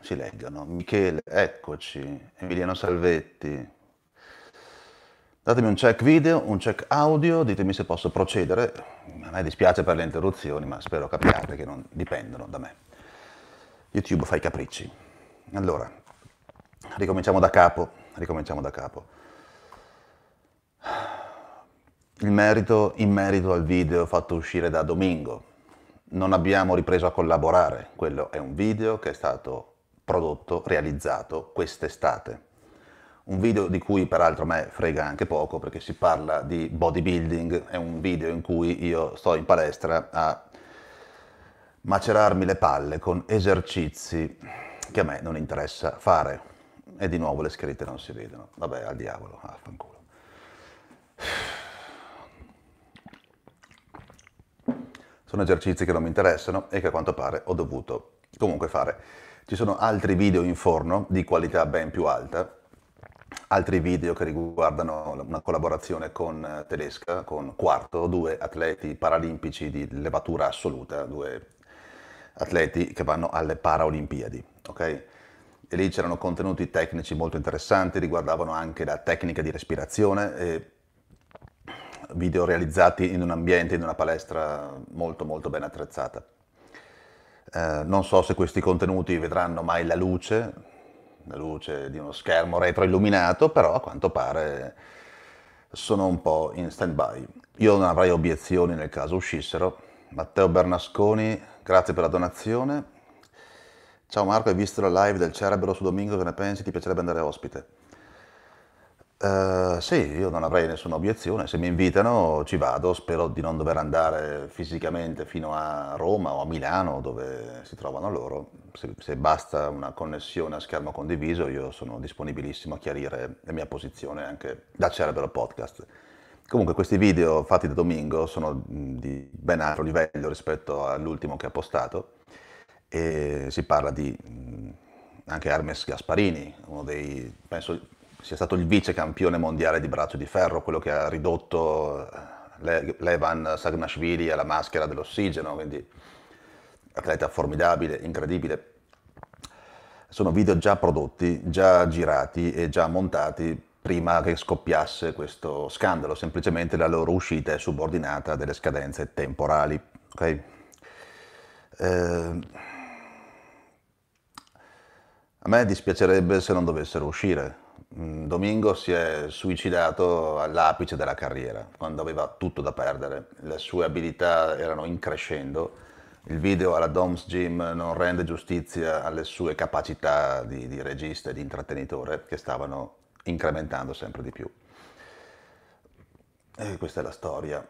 si leggano. Michele, eccoci, Emiliano Salvetti. Datemi un check video, un check audio, ditemi se posso procedere. A me dispiace per le interruzioni, ma spero capiate che non dipendono da me. YouTube fa i capricci. Allora, ricominciamo da capo, ricominciamo da capo. Il merito, in merito al video fatto uscire da Domingo, non abbiamo ripreso a collaborare. Quello è un video che è stato prodotto, realizzato quest'estate. Un video di cui peraltro a me frega anche poco perché si parla di bodybuilding, è un video in cui io sto in palestra a macerarmi le palle con esercizi che a me non interessa fare. E di nuovo le scritte non si vedono. Vabbè, al diavolo, affanculo. Ah, sono esercizi che non mi interessano e che a quanto pare ho dovuto comunque fare. Ci sono altri video in forno di qualità ben più alta, altri video che riguardano una collaborazione con eh, tedesca, con Quarto, due atleti paralimpici di levatura assoluta, due atleti che vanno alle Paralimpiadi, ok? E lì c'erano contenuti tecnici molto interessanti, riguardavano anche la tecnica di respirazione e video realizzati in un ambiente, in una palestra molto molto ben attrezzata. Eh, non so se questi contenuti vedranno mai la luce, la luce di uno schermo retroilluminato, però a quanto pare sono un po' in stand-by. Io non avrei obiezioni nel caso uscissero. Matteo Bernasconi, grazie per la donazione. Ciao Marco, hai visto la live del Cerebro su Domingo, che ne pensi? Ti piacerebbe andare ospite? Eh, sì, io non avrei nessuna obiezione, se mi invitano ci vado, spero di non dover andare fisicamente fino a Roma o a Milano dove si trovano loro, se, se basta una connessione a schermo condiviso io sono disponibilissimo a chiarire la mia posizione anche da Cerebro Podcast. Comunque questi video fatti da Domingo sono mm, di ben altro livello rispetto all'ultimo che ha postato e si parla di mm, anche Hermes Gasparini, uno dei, penso, sia stato il vice campione mondiale di braccio di ferro, quello che ha ridotto eh, Levan Sagnashvili alla maschera dell'ossigeno, quindi atleta formidabile, incredibile. Sono video già prodotti, già girati e già montati prima che scoppiasse questo scandalo, semplicemente la loro uscita è subordinata a delle scadenze temporali. Okay? Eh, a me dispiacerebbe se non dovessero uscire, Mm, Domingo si è suicidato all'apice della carriera, quando aveva tutto da perdere, le sue abilità erano in crescendo, il video alla Doms Gym non rende giustizia alle sue capacità di, di regista e di intrattenitore che stavano incrementando sempre di più. E questa è la storia.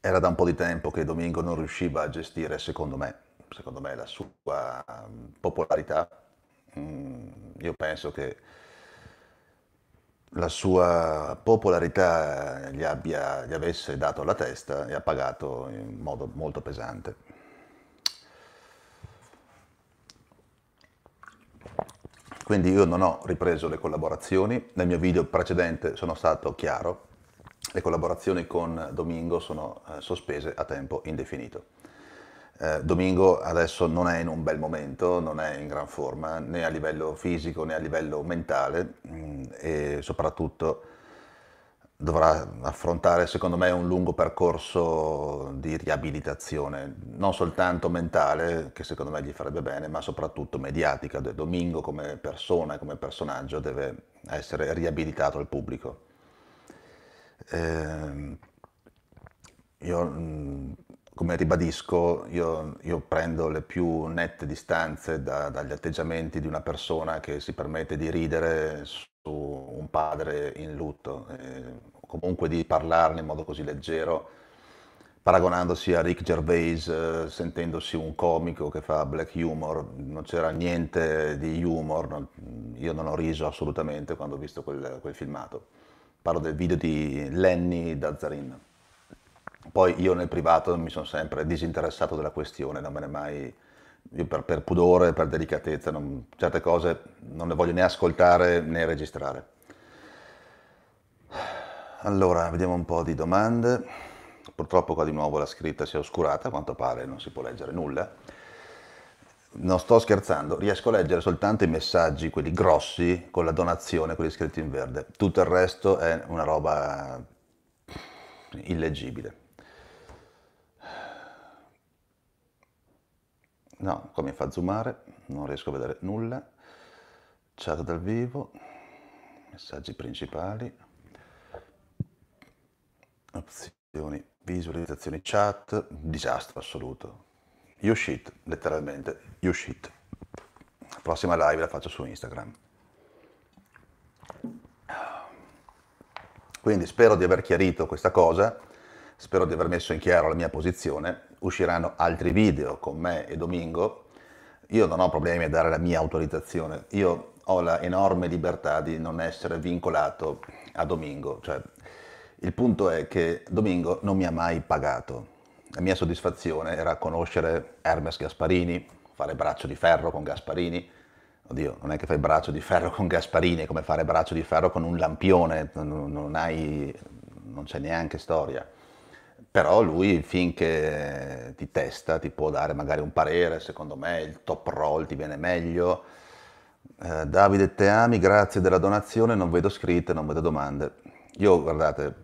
Era da un po' di tempo che Domingo non riusciva a gestire, secondo me, secondo me la sua popolarità Mm, io penso che la sua popolarità gli, abbia, gli avesse dato la testa e ha pagato in modo molto pesante. Quindi io non ho ripreso le collaborazioni, nel mio video precedente sono stato chiaro, le collaborazioni con Domingo sono eh, sospese a tempo indefinito. Eh, Domingo adesso non è in un bel momento, non è in gran forma né a livello fisico né a livello mentale mh, mm, e soprattutto dovrà affrontare secondo me un lungo percorso di riabilitazione, non soltanto mentale, che secondo me gli farebbe bene, ma soprattutto mediatica. Domingo come persona, come personaggio deve essere riabilitato al pubblico. Eh, io mh, mm, come ribadisco, io, io, prendo le più nette distanze da, dagli atteggiamenti di una persona che si permette di ridere su un padre in lutto, eh, comunque di parlarne in modo così leggero, paragonandosi a Rick Gervais, eh, sentendosi un comico che fa black humor, non c'era niente di humor, non, io non ho riso assolutamente quando ho visto quel, quel filmato. Parlo del video di Lenny Dazzarin. Poi io nel privato mi sono sempre disinteressato della questione, non me ne mai, io per, per pudore, per delicatezza, non, certe cose non le voglio né ascoltare né registrare. Allora, vediamo un po' di domande. Purtroppo qua di nuovo la scritta si è oscurata, a quanto pare non si può leggere nulla. Non sto scherzando, riesco a leggere soltanto i messaggi, quelli grossi, con la donazione, quelli scritti in verde. Tutto il resto è una roba illeggibile. No, qua mi fa zoomare, non riesco a vedere nulla. Chat dal vivo, messaggi principali, opzioni, visualizzazioni chat, disastro assoluto. You shit, letteralmente, you shit. La prossima live la faccio su Instagram. Quindi spero di aver chiarito questa cosa, spero di aver messo in chiaro la mia posizione usciranno altri video con me e Domingo, io non ho problemi a dare la mia autorizzazione, io ho la enorme libertà di non essere vincolato a Domingo, cioè, il punto è che Domingo non mi ha mai pagato. La mia soddisfazione era conoscere Hermes Gasparini, fare braccio di ferro con Gasparini. Oddio, non è che fai braccio di ferro con Gasparini, è come fare braccio di ferro con un lampione, non, non, hai, non c'è neanche storia però lui finché ti testa ti può dare magari un parere, secondo me il top roll ti viene meglio. Eh, Davide Teami, grazie della donazione, non vedo scritte, non vedo domande. Io, guardate,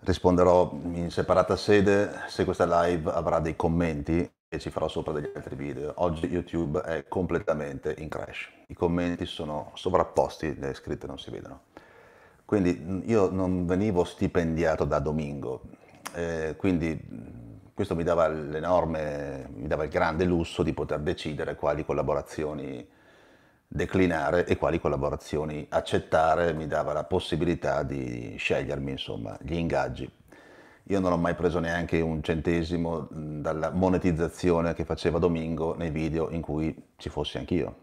risponderò in separata sede se questa live avrà dei commenti e ci farò sopra degli altri video. Oggi YouTube è completamente in crash, i commenti sono sovrapposti, le scritte non si vedono. Quindi mm, io non venivo stipendiato da Domingo, eh, quindi mm, questo mi dava l'enorme, mi dava il grande lusso di poter decidere quali collaborazioni declinare e quali collaborazioni accettare, mi dava la possibilità di scegliermi insomma, gli ingaggi. Io non ho mai preso neanche un centesimo mm, dalla monetizzazione che faceva Domingo nei video in cui ci fossi anch'io,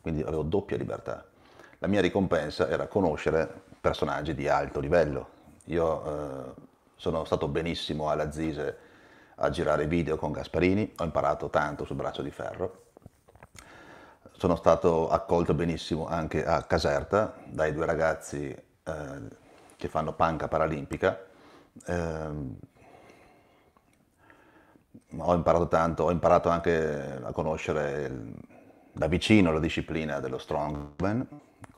quindi avevo doppia libertà. La mia ricompensa era conoscere personaggi di alto livello. Io eh, sono stato benissimo alla Zise a girare video con Gasparini, ho imparato tanto sul braccio di ferro. Sono stato accolto benissimo anche a Caserta dai due ragazzi eh, che fanno panca paralimpica. Eh, ho imparato tanto, ho imparato anche a conoscere da vicino la disciplina dello strongman,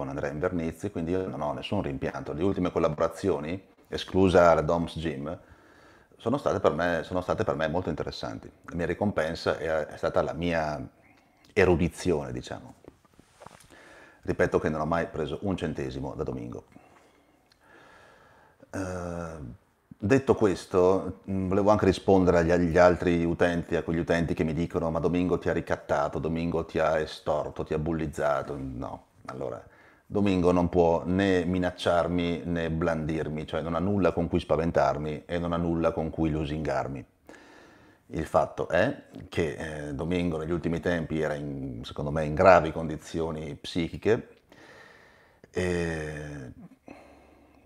con Andrea Invernizzi, quindi io non ho nessun rimpianto. Le ultime collaborazioni, esclusa la Doms Gym, sono state per me, sono state per me molto interessanti. La mia ricompensa è, è stata la mia erudizione, diciamo. Ripeto che non ho mai preso un centesimo da Domingo. Uh, detto questo, mm, volevo anche rispondere agli, agli, altri utenti, a quegli utenti che mi dicono ma Domingo ti ha ricattato, Domingo ti ha estorto, ti ha bullizzato. No, allora Domingo non può né minacciarmi né blandirmi, cioè non ha nulla con cui spaventarmi e non ha nulla con cui lusingarmi. Il fatto è che eh, Domingo negli ultimi tempi era in, secondo me in gravi condizioni psichiche. E...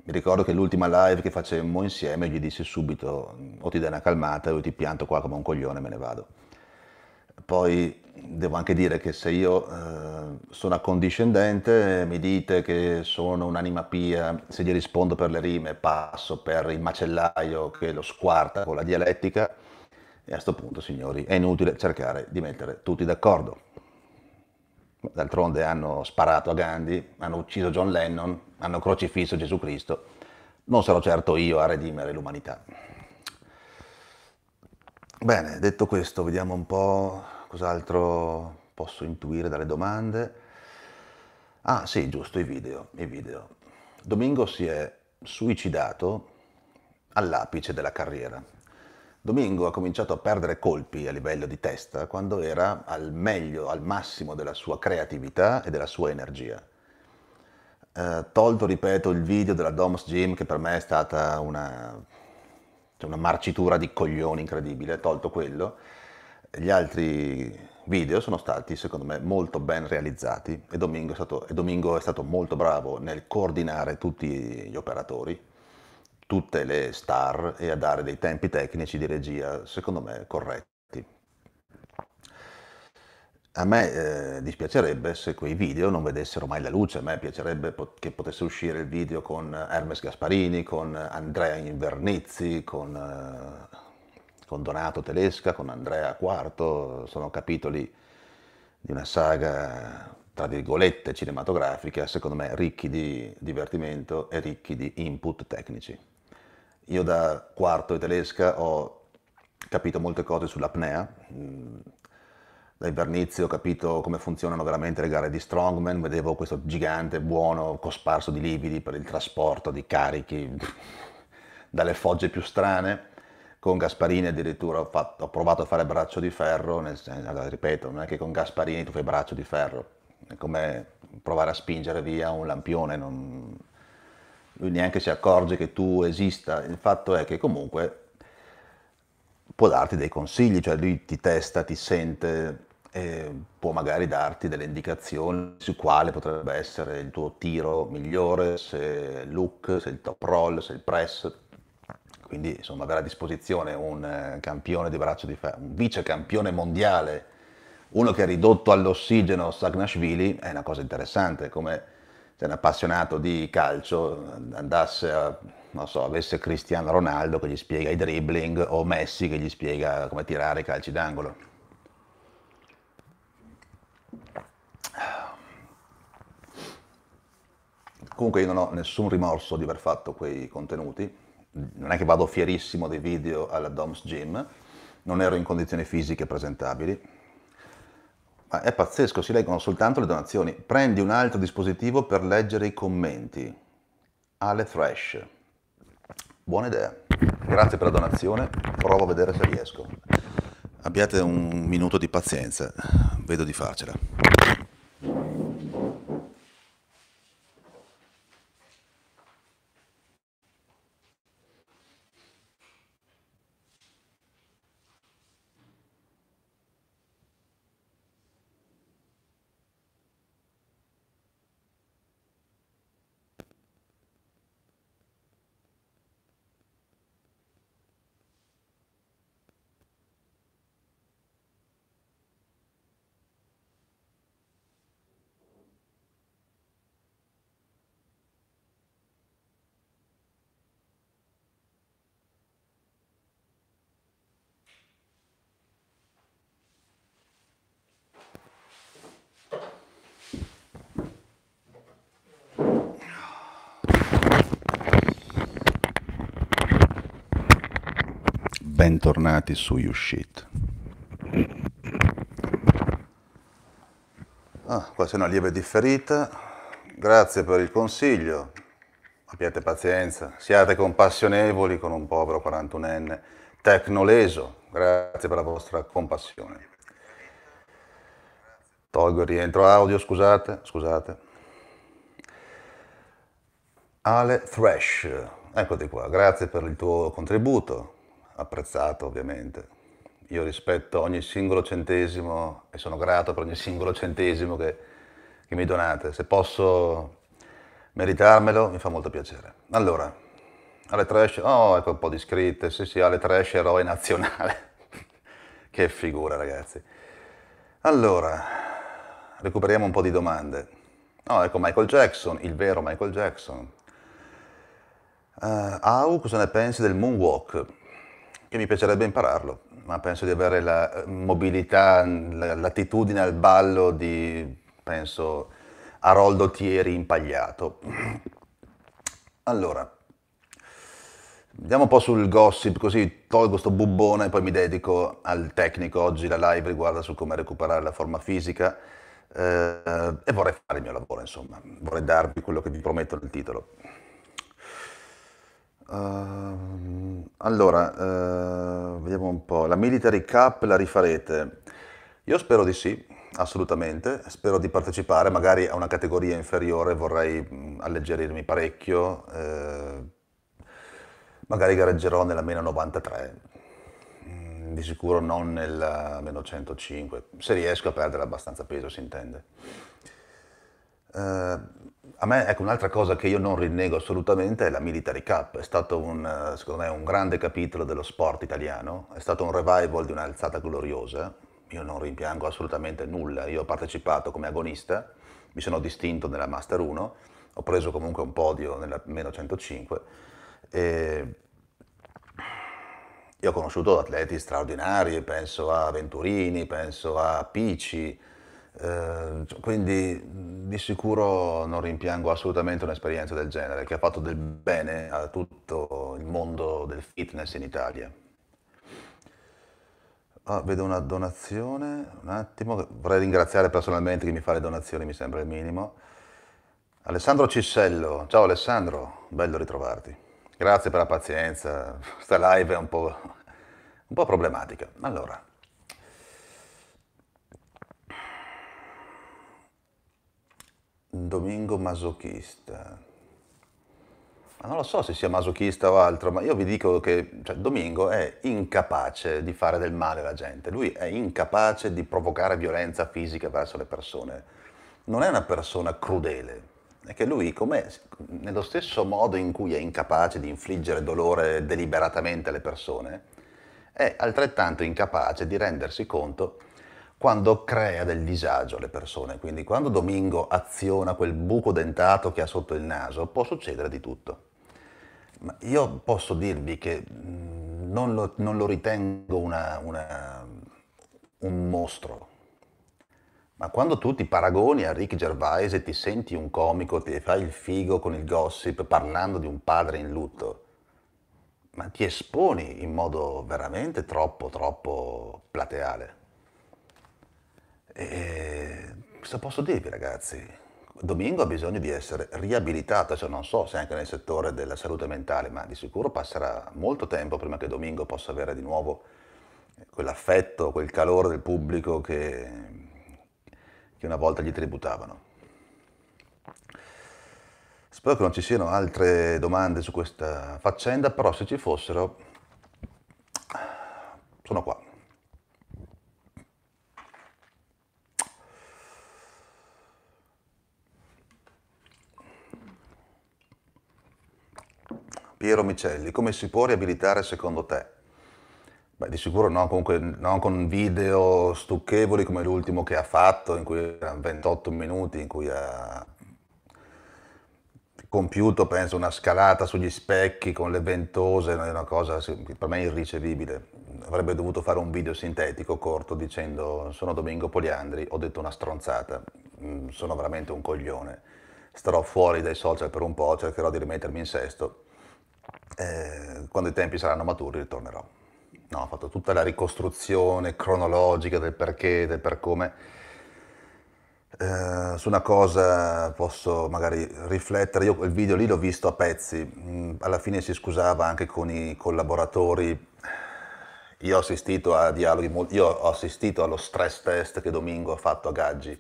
Mi ricordo che l'ultima live che facemmo insieme gli dissi subito o ti dai una calmata o ti pianto qua come un coglione e me ne vado. Poi devo anche dire che se io eh, sono accondiscendente, mi dite che sono un'anima pia, se gli rispondo per le rime passo per il macellaio che lo squarta con la dialettica, e a questo punto, signori, è inutile cercare di mettere tutti d'accordo. D'altronde hanno sparato a Gandhi, hanno ucciso John Lennon, hanno crocifisso Gesù Cristo. Non sarò certo io a redimere l'umanità. Bene, detto questo, vediamo un po' cos'altro posso intuire dalle domande. Ah sì, giusto, i video, i video. Domingo si è suicidato all'apice della carriera. Domingo ha cominciato a perdere colpi a livello di testa quando era al meglio, al massimo della sua creatività e della sua energia. Eh, tolto, ripeto, il video della Doms Gym che per me è stata una c'è una marcitura di coglioni incredibile, tolto quello, gli altri video sono stati secondo me molto ben realizzati e Domingo è stato, Domingo è stato molto bravo nel coordinare tutti gli operatori, tutte le star e a dare dei tempi tecnici di regia secondo me corretti a me eh, dispiacerebbe se quei video non vedessero mai la luce, a me piacerebbe pot- che potesse uscire il video con Hermes Gasparini, con Andrea Invernizzi, con, eh, con Donato Telesca, con Andrea Quarto, sono capitoli di una saga, tra virgolette, cinematografica, secondo me ricchi di divertimento e ricchi di input tecnici. Io da Quarto e Telesca ho capito molte cose sull'apnea, mm, da Vernizzi ho capito come funzionano veramente le gare di strongman, vedevo questo gigante buono cosparso di lividi per il trasporto di carichi dalle fogge più strane. Con Gasparini addirittura ho, fatto, ho provato a fare braccio di ferro, nel, ripeto, non è che con Gasparini tu fai braccio di ferro, è come provare a spingere via un lampione, non... lui neanche si accorge che tu esista, il fatto è che comunque può darti dei consigli, cioè lui ti testa, ti sente, eh, può magari darti delle indicazioni su quale potrebbe essere il tuo tiro migliore, se look, se il top roll, se il press. Quindi insomma avere a disposizione un eh, campione di braccio di ferro, un vice campione mondiale, uno che è ridotto all'ossigeno, Sagnashvili, è una cosa interessante, come se un appassionato di calcio andasse a, non so, avesse Cristiano Ronaldo che gli spiega i dribbling o Messi che gli spiega come tirare i calci d'angolo Comunque io non ho nessun rimorso di aver fatto quei contenuti, non è che vado fierissimo dei video alla Doms Gym, non ero in condizioni fisiche presentabili, ma è pazzesco, si leggono soltanto le donazioni. Prendi un altro dispositivo per leggere i commenti. Ale Thresh, Buona idea. Grazie per la donazione, provo a vedere se riesco. Abbiate un minuto di pazienza, vedo di farcela. bentornati su Yushit. Ah, questa è una lieve differita. Grazie per il consiglio. Abbiate pazienza, siate compassionevoli con un povero 41enne tecnoleso. Grazie per la vostra compassione. Tolgo il rientro audio, scusate, scusate. Ale Thresh, eccoti qua, grazie per il tuo contributo apprezzato ovviamente. Io rispetto ogni singolo centesimo e sono grato per ogni singolo centesimo che, che mi donate. Se posso meritarmelo mi fa molto piacere. Allora, alle trash, oh ecco un po' di scritte, sì sì, alle trash eroe nazionale. che figura ragazzi. Allora, recuperiamo un po' di domande. Oh ecco Michael Jackson, il vero Michael Jackson. Uh, Au, cosa ne pensi del moonwalk? che mi piacerebbe impararlo, ma penso di avere la eh, mobilità, mm, l'attitudine al ballo di, penso, Aroldo Thieri impagliato. Allora, andiamo un po' sul gossip, così tolgo questo bubbone e poi mi dedico al tecnico. Oggi la live riguarda su come recuperare la forma fisica eh, e vorrei fare il mio lavoro, insomma, vorrei darvi quello che vi prometto nel titolo. Ehm, allora, uh, vediamo un po'. La Military Cup la rifarete? Io spero di sì, assolutamente. Spero di partecipare, magari a una categoria inferiore vorrei alleggerirmi parecchio. Uh, magari gareggerò nella meno 93, di sicuro non nella meno 105, se riesco a perdere abbastanza peso si intende. Eh, a me, ecco, un'altra cosa che io non rinnego assolutamente è la Military Cup, è stato un, eh, secondo me un grande capitolo dello sport italiano, è stato un revival di un'alzata gloriosa, io non rimpiango assolutamente nulla, io ho partecipato come agonista, mi sono distinto nella Master 1, ho preso comunque un podio nella meno 105 e io ho conosciuto atleti straordinari, penso a Venturini, penso a Pici, eh, quindi mhmm, di sicuro non rimpiango assolutamente un'esperienza del genere che ha fatto del bene a tutto il mondo del fitness in Italia. Ah, vedo una donazione, un attimo, vorrei ringraziare personalmente chi mi fa le donazioni, mi sembra il minimo. Alessandro Cissello, ciao Alessandro, bello ritrovarti. Grazie per la pazienza, questa live è un po', un po problematica. Allora, Domingo masochista. Ma non lo so se sia masochista o altro, ma io vi dico che cioè, Domingo è incapace di fare del male alla gente, lui è incapace di provocare violenza fisica verso le persone. Non è una persona crudele, è che lui, nello stesso modo in cui è incapace di infliggere dolore deliberatamente alle persone, è altrettanto incapace di rendersi conto quando crea del disagio alle persone. Quindi quando Domingo aziona quel buco dentato che ha sotto il naso, può succedere di tutto. Ma io posso dirvi che mm, non lo, non lo ritengo una, una, un mostro. Ma quando tu ti paragoni a Rick Gervais e ti senti un comico, ti fai il figo con il gossip parlando di un padre in lutto, ma ti esponi in modo veramente troppo, troppo plateale. E cosa posso dirvi ragazzi? Domingo ha bisogno di essere riabilitato, cioè non so se anche nel settore della salute mentale, ma di sicuro passerà molto tempo prima che Domingo possa avere di nuovo eh, quell'affetto, quel calore del pubblico che, che una volta gli tributavano. Spero che non ci siano altre domande su questa faccenda, però se ci fossero Monicelli, come si può riabilitare secondo te? Beh, di sicuro no, comunque, non con video stucchevoli come l'ultimo che ha fatto, in cui 28 minuti, in cui ha compiuto, penso, una scalata sugli specchi con le ventose, una cosa per me irricevibile. Avrebbe dovuto fare un video sintetico corto dicendo sono Domingo Poliandri, ho detto una stronzata, mm, sono veramente un coglione, starò fuori dai social per un po', cercherò di rimettermi in sesto eh, quando i tempi saranno maturi ritornerò. No, ho fatto tutta la ricostruzione cronologica del perché, del per come. Eh, su una cosa posso magari riflettere, io quel video lì l'ho visto a pezzi, mm, alla fine si scusava anche con i collaboratori, io ho assistito a dialoghi, io ho assistito allo stress test che Domingo ha fatto a Gaggi,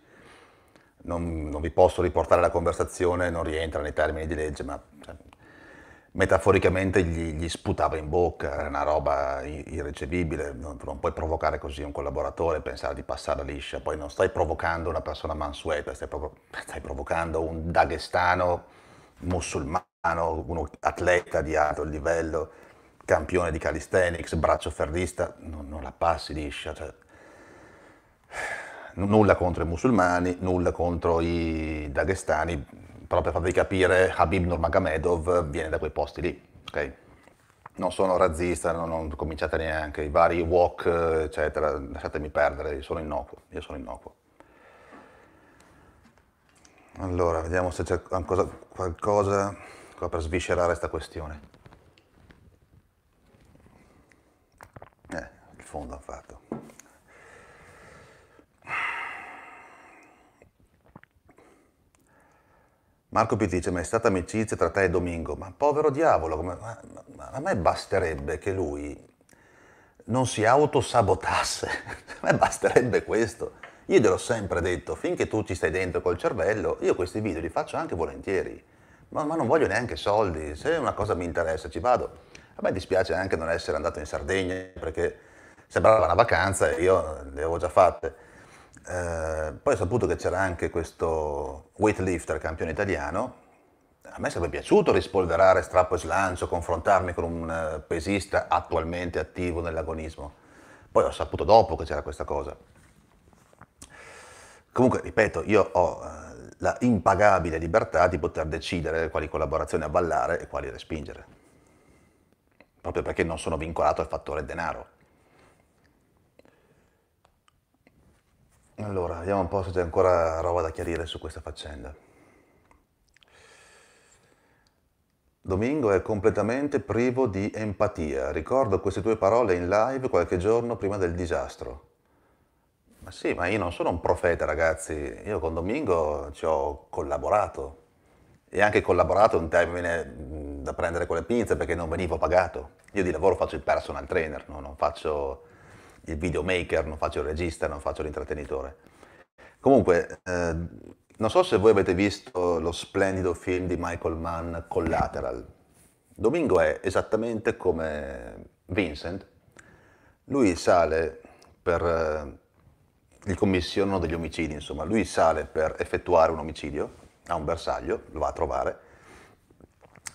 non, non vi posso riportare la conversazione, non rientra nei termini di legge, ma cioè, metaforicamente gli, gli, sputava in bocca, era una roba irricevibile, non, non, puoi provocare così un collaboratore pensare di passare liscia, poi non stai provocando una persona mansueta, stai, provo- stai provocando un daghestano musulmano, un atleta di alto livello, campione di calisthenics, braccio ferrista, non, non la passi liscia. Cioè, nulla contro i musulmani, nulla contro i daghestani, però per farvi capire, Habib Nurmagomedov viene da quei posti lì, ok? Non sono razzista, non, non cominciate neanche, i vari walk, eccetera, lasciatemi perdere, sono innocuo, io sono innocuo. Allora, vediamo se c'è qualcosa, qualcosa per sviscerare questa questione. Eh, il fondo ha fatto. Marco P. dice, ma è stata amicizia tra te e Domingo, ma povero diavolo, come, ma, ma a me basterebbe che lui non si autosabotasse, a me basterebbe questo. Io glielo ho sempre detto, finché tu ci stai dentro col cervello, io questi video li faccio anche volentieri, ma, ma non voglio neanche soldi, se una cosa mi interessa ci vado. A me dispiace anche non essere andato in Sardegna, perché sembrava una vacanza e io le avevo già fatte eh, poi ho saputo che c'era anche questo weightlifter campione italiano. A me sarebbe piaciuto rispolverare strappo e slancio, confrontarmi con un eh, pesista attualmente attivo nell'agonismo. Poi ho saputo dopo che c'era questa cosa. Comunque, ripeto, io ho eh, la impagabile libertà di poter decidere quali collaborazioni avvallare e quali respingere. Proprio perché non sono vincolato al fattore denaro. Allora, vediamo un po' se c'è ancora roba da chiarire su questa faccenda. Domingo è completamente privo di empatia. Ricordo queste tue parole in live qualche giorno prima del disastro. Ma sì, ma io non sono un profeta, ragazzi. Io con Domingo ci ho collaborato. E anche collaborato è un termine mm, da prendere con le pinze perché non venivo pagato. Io di lavoro faccio il personal trainer, no? non faccio il videomaker, non faccio il regista, non faccio l'intrattenitore. Comunque, eh, non so se voi avete visto lo splendido film di Michael Mann, Collateral. Domingo è esattamente come Vincent. Lui sale per eh, il commissiono degli omicidi, insomma, lui sale per effettuare un omicidio a un bersaglio, lo va a trovare,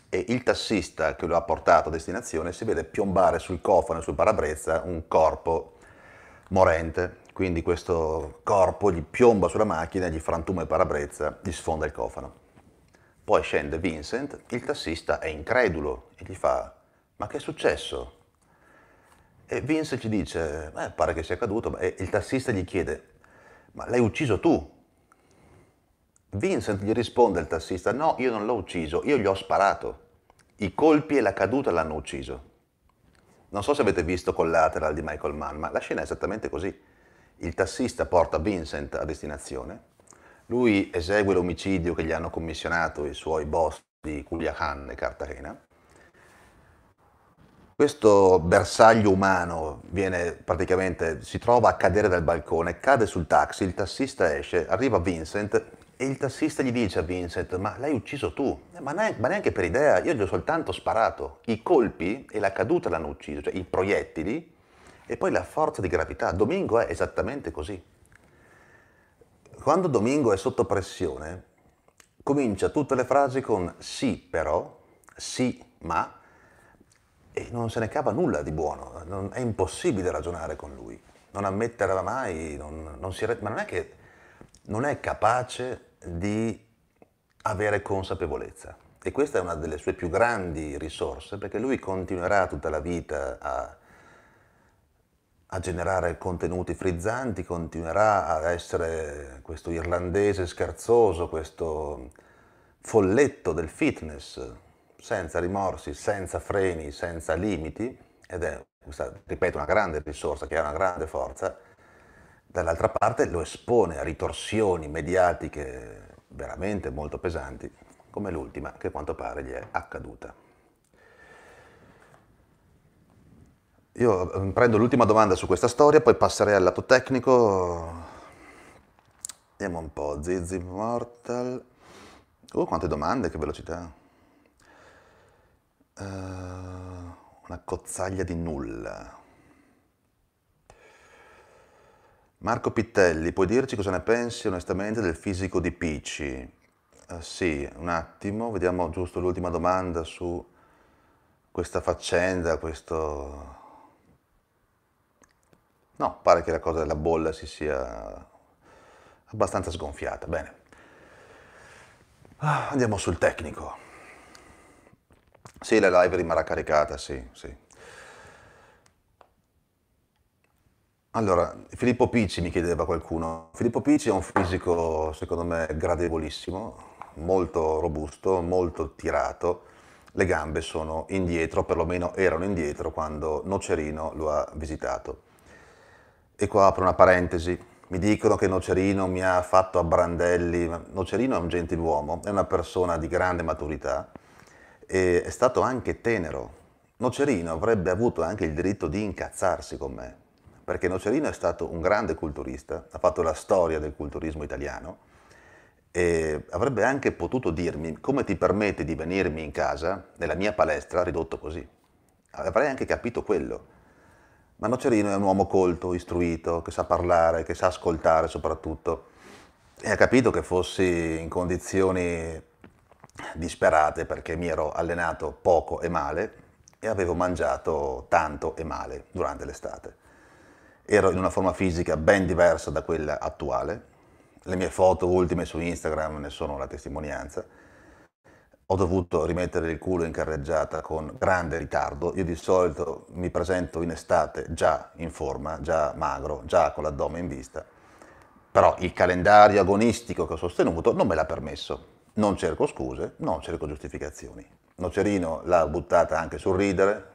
e il tassista che lo ha portato a destinazione si vede piombare sul cofano e sul parabrezza un corpo morente, quindi questo corpo gli piomba sulla macchina, gli frantuma il parabrezza, gli sfonda il cofano. Poi scende Vincent, il tassista è incredulo e gli fa ma che è successo? E Vincent ci dice, eh, pare che sia caduto, e il tassista gli chiede, ma l'hai ucciso tu? Vincent gli risponde al tassista, no, io non l'ho ucciso, io gli ho sparato. I colpi e la caduta l'hanno ucciso. Non so se avete visto Collateral di Michael Mann, ma la scena è esattamente così. Il tassista porta Vincent a destinazione, lui esegue l'omicidio che gli hanno commissionato i suoi boss di Culiacan e Cartagena. Questo bersaglio umano viene praticamente, si trova a cadere dal balcone, cade sul taxi, il tassista esce, arriva Vincent, e il tassista gli dice a Vincent, ma l'hai ucciso tu? Eh, ma neanche, ma neanche per idea, io gli ho soltanto sparato. I colpi e la caduta l'hanno ucciso, cioè i proiettili e poi la forza di gravità. Domingo è esattamente così. Quando Domingo è sotto pressione, comincia tutte le frasi con sì però, sì ma, e non se ne cava nulla di buono, non, è impossibile ragionare con lui, non ammetterla mai, non, non si, ma non è che non è capace di avere consapevolezza. E questa è una delle sue più grandi risorse perché lui continuerà tutta la vita a, a generare contenuti frizzanti, continuerà a essere questo irlandese scherzoso, questo folletto del fitness, senza rimorsi, senza freni, senza limiti, ed è, questa, ripeto, una grande risorsa che ha una grande forza dall'altra parte lo espone a ritorsioni mediatiche veramente molto pesanti, come l'ultima che a quanto pare gli è accaduta. Io ehm, prendo l'ultima domanda su questa storia, poi passerei al lato tecnico. Vediamo un po', Zizi Mortal. Oh, quante domande, che velocità. Uh, una cozzaglia di nulla. Marco Pittelli, puoi dirci cosa ne pensi onestamente del fisico di Picci? Uh, sì, un attimo, vediamo giusto l'ultima domanda su questa faccenda, questo... No, pare che la cosa della bolla si sia abbastanza sgonfiata. Bene. Ah, andiamo sul tecnico. Sì, la live rimarrà caricata, sì, sì. Allora, Filippo Picci mi chiedeva qualcuno. Filippo Picci è un fisico, secondo me, gradevolissimo, molto robusto, molto tirato. Le gambe sono indietro, perlomeno erano indietro quando Nocerino lo ha visitato. E qua apro una parentesi. Mi dicono che Nocerino mi ha fatto a brandelli. Nocerino è un gentiluomo, è una persona di grande maturità e è stato anche tenero. Nocerino avrebbe avuto anche il diritto di incazzarsi con me, perché Nocerino è stato un grande culturista, ha fatto la storia del culturismo italiano e avrebbe anche potuto dirmi come ti permetti di venirmi in casa, nella mia palestra, ridotto così. Avrei anche capito quello. Ma Nocerino è un uomo colto, istruito, che sa parlare, che sa ascoltare soprattutto e ha capito che fossi in condizioni disperate perché mi ero allenato poco e male e avevo mangiato tanto e male durante l'estate ero in una forma fisica ben diversa da quella attuale, le mie foto ultime su Instagram ne sono la testimonianza, ho dovuto rimettere il culo in carreggiata con grande ritardo. Io di solito mi presento in estate già in forma, già magro, già con l'addome in vista, però il calendario agonistico che ho sostenuto non me l'ha permesso. Non cerco scuse, non cerco giustificazioni. Nocerino l'ha buttata anche sul ridere,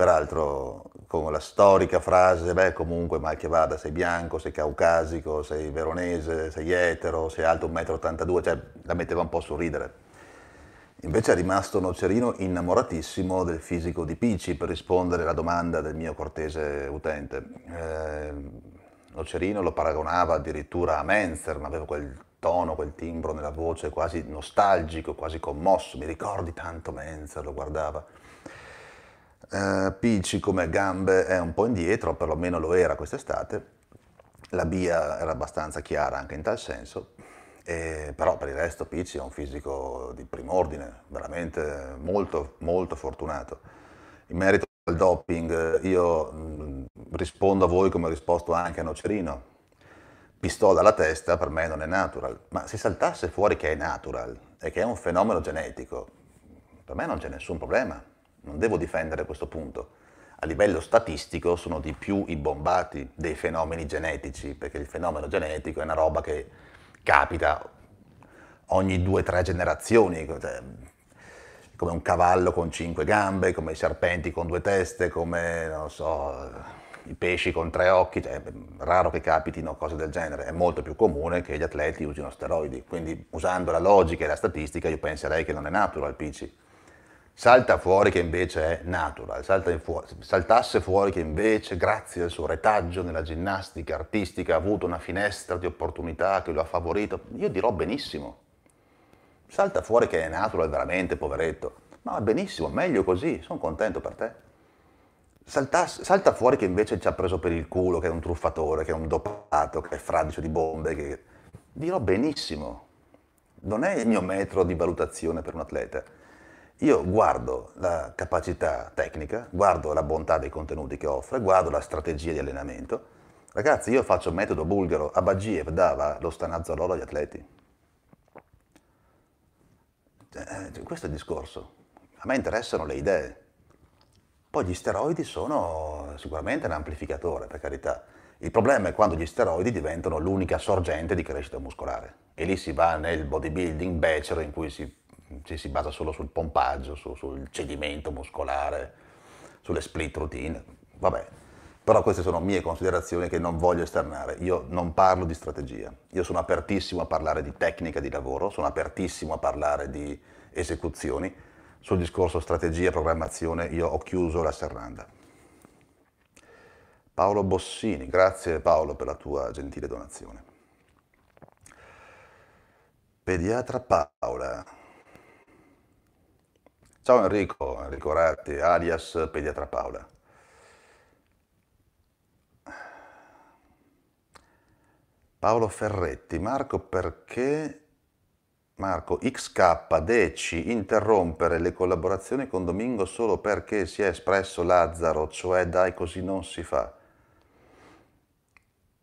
peraltro con la storica frase, beh comunque mal che vada, sei bianco, sei caucasico, sei veronese, sei etero, sei alto 1,82 m, cioè la metteva un po' a sorridere. Invece è rimasto Nocerino innamoratissimo del fisico di Pici per rispondere alla domanda del mio cortese utente. Eh, Nocerino lo paragonava addirittura a Menzer, ma aveva quel tono, quel timbro nella voce quasi nostalgico, quasi commosso. Mi ricordi tanto Menzer, lo guardava eh, come gambe è un po' indietro, perlomeno lo era quest'estate, la Bia era abbastanza chiara anche in tal senso, e, però per il resto Peach è un fisico di prim'ordine, veramente molto, molto fortunato. In merito al doping io mh, mm, rispondo a voi come ho risposto anche a Nocerino, pistola alla testa per me non è natural, ma se saltasse fuori che è natural e che è un fenomeno genetico, per me non c'è nessun problema non devo difendere questo punto. A livello statistico sono di più i bombati dei fenomeni genetici, perché il fenomeno genetico è una roba che capita ogni due o tre generazioni, cioè, come un cavallo con cinque gambe, come i serpenti con due teste, come non so, i pesci con tre occhi, cioè, è raro che capitino cose del genere, è molto più comune che gli atleti usino steroidi, quindi usando la logica e la statistica io penserei che non è naturale il PC salta fuori che invece è natural, fu- saltasse fuori che invece grazie al suo retaggio nella ginnastica artistica ha avuto una finestra di opportunità che lo ha favorito, io dirò benissimo. Salta fuori che è natural veramente, poveretto. Ma no, benissimo, meglio così, sono contento per te. Saltasse, salta fuori che invece ci ha preso per il culo, che è un truffatore, che è un dopato, che è fradicio di bombe, che... dirò benissimo. Non è il mio metro di valutazione per un atleta io guardo la capacità tecnica, guardo la bontà dei contenuti che offre, guardo la strategia di allenamento. Ragazzi, io faccio metodo bulgaro, Abagiev dava lo stanazzo stanazzololo agli atleti. Eh, cioè, questo è il discorso. A me interessano le idee. Poi gli steroidi sono sicuramente un amplificatore, per carità. Il problema è quando gli steroidi diventano l'unica sorgente di crescita muscolare. E lì si va nel bodybuilding becero in cui si ci si basa solo sul pompaggio, su, sul cedimento muscolare, sulle split routine, vabbè. Però queste sono mie considerazioni che non voglio esternare. Io non parlo di strategia. Io sono apertissimo a parlare di tecnica di lavoro, sono apertissimo a parlare di esecuzioni. Sul discorso strategia e programmazione io ho chiuso la serranda. Paolo Bossini, grazie Paolo per la tua gentile donazione. Pediatra Paola. Ciao Enrico, Enrico Ratti, alias Pediatra Paola. Paolo Ferretti, Marco perché Marco XK, XKDC interrompere le collaborazioni con Domingo solo perché si è espresso Lazzaro, cioè dai così non si fa.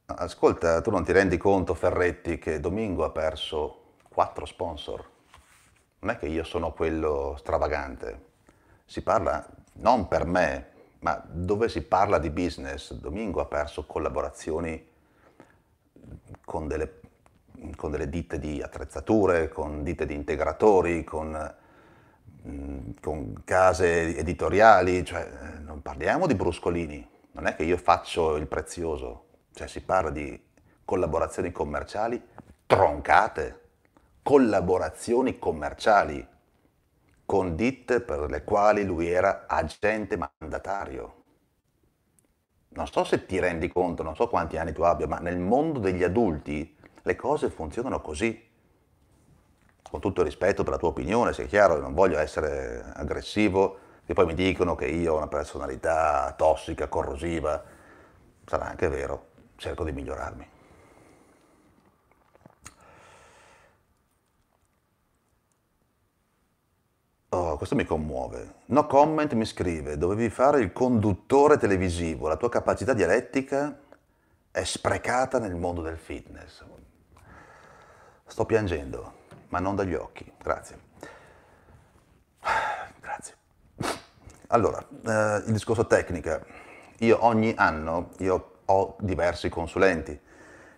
Ascolta, tu non ti rendi conto Ferretti che Domingo ha perso quattro sponsor? non è che io sono quello stravagante, si parla non per me, ma dove si parla di business, Domingo ha perso collaborazioni con delle, con delle ditte di attrezzature, con ditte di integratori, con, con case editoriali, cioè, eh, non parliamo di bruscolini, non è che io faccio il prezioso, cioè si parla di collaborazioni commerciali troncate collaborazioni commerciali con ditte per le quali lui era agente mandatario. Non so se ti rendi conto, non so quanti anni tu abbia, ma nel mondo degli adulti le cose funzionano così. Con tutto il rispetto per la tua opinione, sia chiaro, non voglio essere aggressivo, che poi mi dicono che io ho una personalità tossica, corrosiva. Sarà anche vero, cerco di migliorarmi. Oh, questo mi commuove. No comment mi scrive, dovevi fare il conduttore televisivo, la tua capacità dialettica è sprecata nel mondo del fitness. Sto piangendo, ma non dagli occhi, grazie. Grazie. Allora, eh, il discorso tecnica. Io ogni anno io ho diversi consulenti.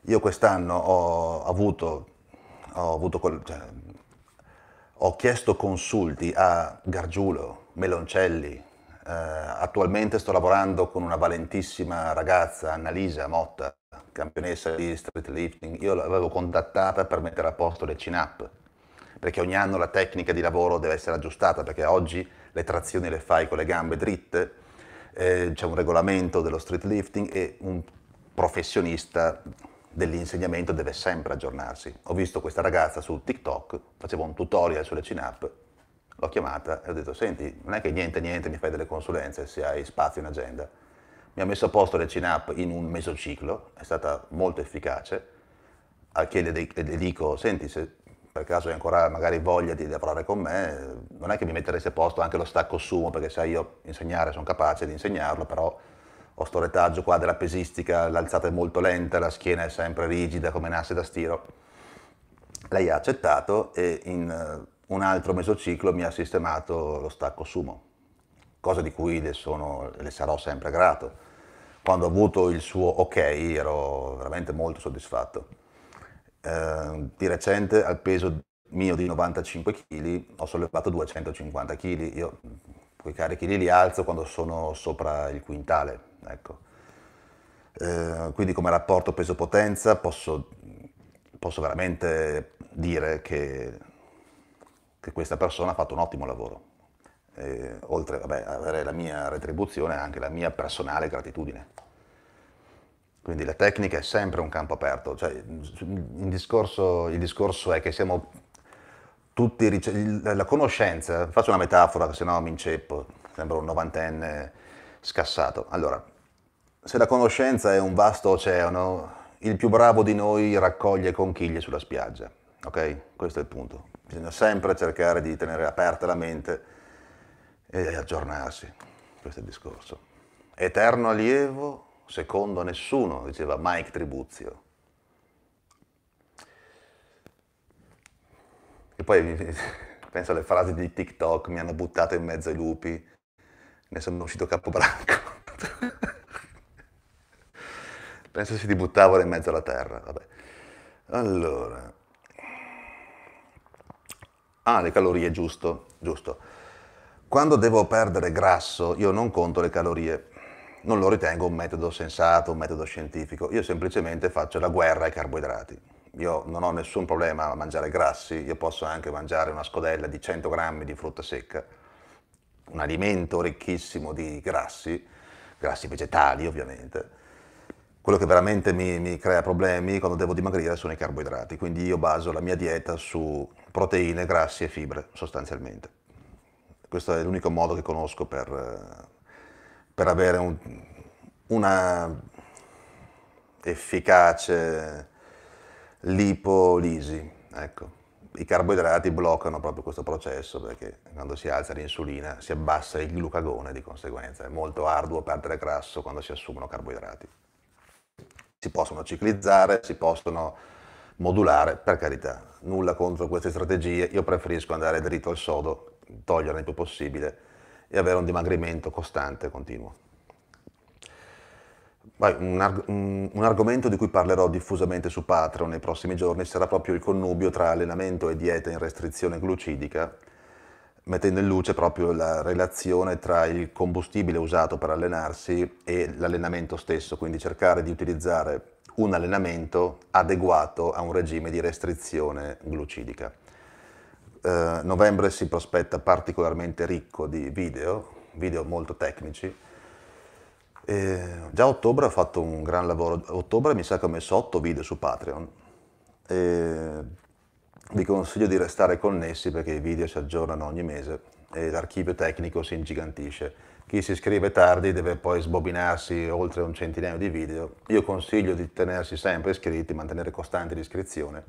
Io quest'anno ho avuto, ho avuto col, cioè, ho chiesto consulti a Gargiulo, Meloncelli, Uh, attualmente sto lavorando con una valentissima ragazza, Annalisa Motta, campionessa di street lifting. Io l'avevo contattata per mettere a posto le chin-up, perché ogni anno la tecnica di lavoro deve essere aggiustata, perché oggi le trazioni le fai con le gambe dritte, eh, c'è un regolamento dello street lifting e un professionista dell'insegnamento deve sempre aggiornarsi. Ho visto questa ragazza su TikTok, faceva un tutorial sulle chin-up, l'ho chiamata e ho detto, senti, non è che niente, niente, mi fai delle consulenze se hai spazio in agenda. Mi ha messo a posto le chin-up in un mesociclo, è stata molto efficace, a chi le, le dico, senti, se per caso hai ancora magari voglia di lavorare con me, non è che mi metteresti a posto anche lo stacco sumo, perché sai io insegnare sono capace di insegnarlo, però ho sto retaggio qua della pesistica, l'alzata è molto lenta, la schiena è sempre rigida come nasse da stiro. Lei ha accettato e in eh, un altro mesociclo mi ha sistemato lo stacco sumo, cosa di cui le, sono, le sarò sempre grato. Quando ho avuto il suo ok ero veramente molto soddisfatto. Eh, di recente al peso mio di 95 kg ho sollevato 250 kg, io mm, quei carichi li alzo quando sono sopra il quintale, Ecco. Eh, quindi come rapporto peso-potenza posso, posso veramente dire che, che, questa persona ha fatto un ottimo lavoro. E, oltre vabbè, a avere la mia retribuzione, anche la mia personale gratitudine. Quindi la tecnica è sempre un campo aperto. Cioè, il, discorso, il, discorso, è che siamo tutti... La conoscenza, faccio una metafora, che se no mi inceppo, sembro un novantenne scassato. Allora, se la conoscenza è un vasto oceano, il più bravo di noi raccoglie conchiglie sulla spiaggia, ok? Questo è il punto. Bisogna sempre cercare di tenere aperta la mente e aggiornarsi, questo è il discorso. Eterno allievo, secondo nessuno, diceva Mike Tribuzio. E poi penso alle frasi di TikTok, mi hanno buttato in mezzo ai lupi ne sono uscito capobranco. Penso si dibuttavano in mezzo alla terra. Vabbè. Allora, ah, le calorie, giusto, giusto. Quando devo perdere grasso, io non conto le calorie, non lo ritengo un metodo sensato, un metodo scientifico, io semplicemente faccio la guerra ai carboidrati. Io non ho nessun problema a mangiare grassi, io posso anche mangiare una scodella di 100 grammi di frutta secca, un alimento ricchissimo di grassi, grassi vegetali ovviamente, quello che veramente mi, mi, crea problemi quando devo dimagrire sono i carboidrati, quindi io baso la mia dieta su proteine, grassi e fibre sostanzialmente. Questo è l'unico modo che conosco per, per avere un, una efficace lipolisi. Ecco i carboidrati bloccano proprio questo processo perché quando si alza l'insulina si abbassa il glucagone di conseguenza, è molto arduo perdere grasso quando si assumono carboidrati. Si possono ciclizzare, si possono modulare, per carità, nulla contro queste strategie, io preferisco andare dritto al sodo, toglierne il più possibile e avere un dimagrimento costante e continuo un, arg- un, argomento di cui parlerò diffusamente su Patreon nei prossimi giorni sarà proprio il connubio tra allenamento e dieta in restrizione glucidica, mettendo in luce proprio la relazione tra il combustibile usato per allenarsi e l'allenamento stesso, quindi cercare di utilizzare un allenamento adeguato a un regime di restrizione glucidica. Eh, novembre si prospetta particolarmente ricco di video, video molto tecnici e già a ottobre ho fatto un gran lavoro, a ottobre mi sa che ho messo 8 video su Patreon. E vi consiglio di restare connessi perché i video si aggiornano ogni mese e l'archivio tecnico si ingigantisce. Chi si iscrive tardi deve poi sbobinarsi oltre un centinaio di video. Io consiglio di tenersi sempre iscritti, mantenere costante l'iscrizione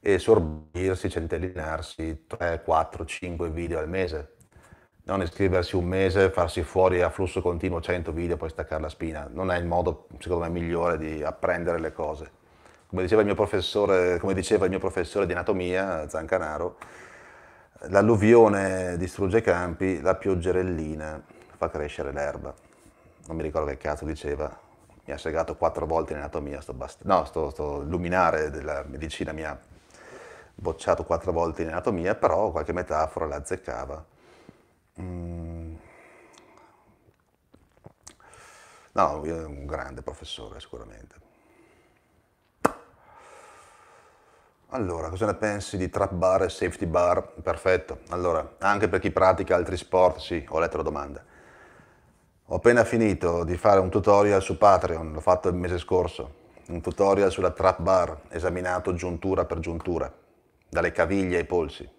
e sorbirsi, centellinarsi 3, 4, 5 video al mese non iscriversi un mese, farsi fuori a flusso continuo 100 video e poi staccare la spina. Non è il modo, secondo me, migliore di apprendere le cose. Come diceva il mio professore, il mio professore di anatomia, Zancanaro, l'alluvione distrugge i campi, la pioggerellina fa crescere l'erba. Non mi ricordo che cazzo diceva, mi ha segato quattro volte in anatomia, sto, bast- no, sto, sto luminare della medicina mi ha bocciato quattro volte in anatomia, però qualche metafora la azzeccava Mm. No, lui è un grande professore sicuramente. Allora, cosa ne pensi di trap bar e safety bar? Perfetto. Allora, anche per chi pratica altri sport, sì, ho letto la domanda. Ho appena finito di fare un tutorial su Patreon, l'ho fatto il mese scorso, un tutorial sulla trap bar, esaminato giuntura per giuntura, dalle caviglie ai polsi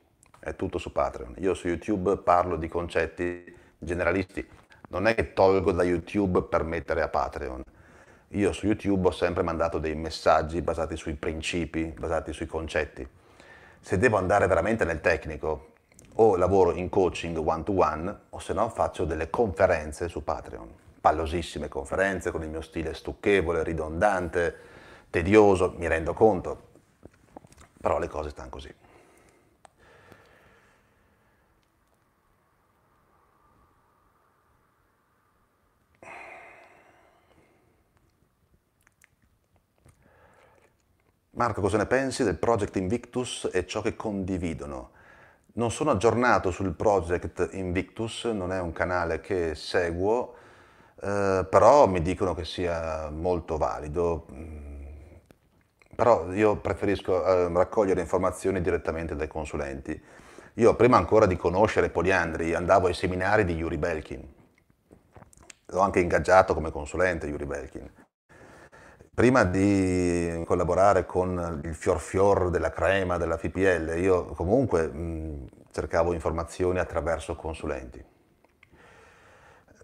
è tutto su Patreon. Io su YouTube parlo di concetti generalisti, non è che tolgo da YouTube per mettere a Patreon. Io su YouTube ho sempre mandato dei messaggi basati sui principi, basati sui concetti. Se devo andare veramente nel tecnico, o lavoro in coaching one to one, o se no faccio delle conferenze su Patreon. Pallosissime conferenze con il mio stile stucchevole, ridondante, tedioso, mi rendo conto. Però le cose stanno così. Marco, cosa ne pensi del Project Invictus e ciò che condividono? Non sono aggiornato sul Project Invictus, non è un canale che seguo, eh, però mi dicono che sia molto valido. Mm. Però io preferisco eh, raccogliere informazioni direttamente dai consulenti. Io prima ancora di conoscere Poliandri andavo ai seminari di Yuri Belkin. L'ho anche ingaggiato come consulente Yuri Belkin prima di collaborare con il fior fior della crema della FPL, io comunque mh, cercavo informazioni attraverso consulenti.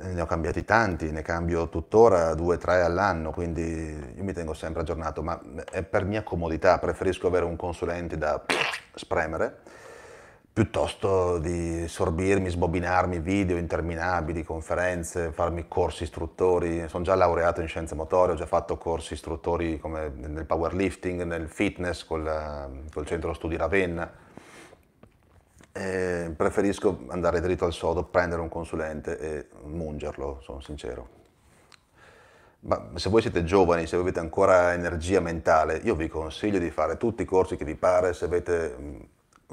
Ne ho cambiati tanti, ne cambio tuttora due o tre all'anno, quindi io mi tengo sempre aggiornato, ma è per mia comodità, preferisco avere un consulente da spremere piuttosto di sorbirmi, sbobinarmi video interminabili, conferenze, farmi corsi istruttori. Sono già laureato in scienze motorie, ho già fatto corsi istruttori come nel powerlifting, nel fitness, col, col centro studi Ravenna. E preferisco andare dritto al sodo, prendere un consulente e mungerlo, sono sincero. Ma se voi siete giovani, se avete ancora energia mentale, io vi consiglio di fare tutti i corsi che vi pare, se avete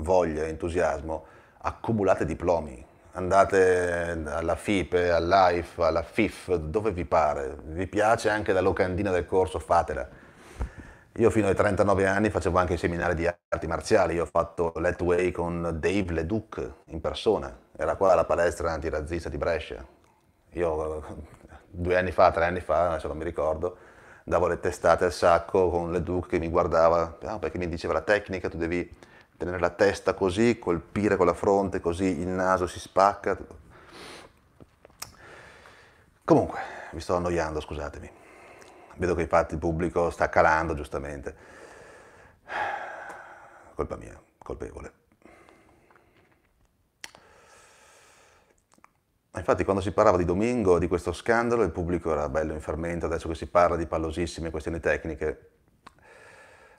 voglia e entusiasmo, accumulate diplomi, andate alla FIPE, all'AIF, alla FIF, dove vi pare, vi piace anche la locandina del corso, fatela. Io fino ai 39 anni facevo anche i seminari di arti marziali, io ho fatto Letway con Dave Leduc in persona, era qua alla palestra antirazzista di Brescia. Io due anni fa, tre anni fa, adesso non mi ricordo, davo le testate al sacco con Leduc che mi guardava, ah, perché mi diceva la tecnica, tu devi tenere la testa così, colpire con la fronte così il naso si spacca. Comunque, mi sto annoiando, scusatemi. Vedo che infatti il pubblico sta calando, giustamente. Colpa mia, colpevole. Infatti quando si parlava di Domingo, di questo scandalo, il pubblico era bello in fermento, adesso che si parla di pallosissime questioni tecniche,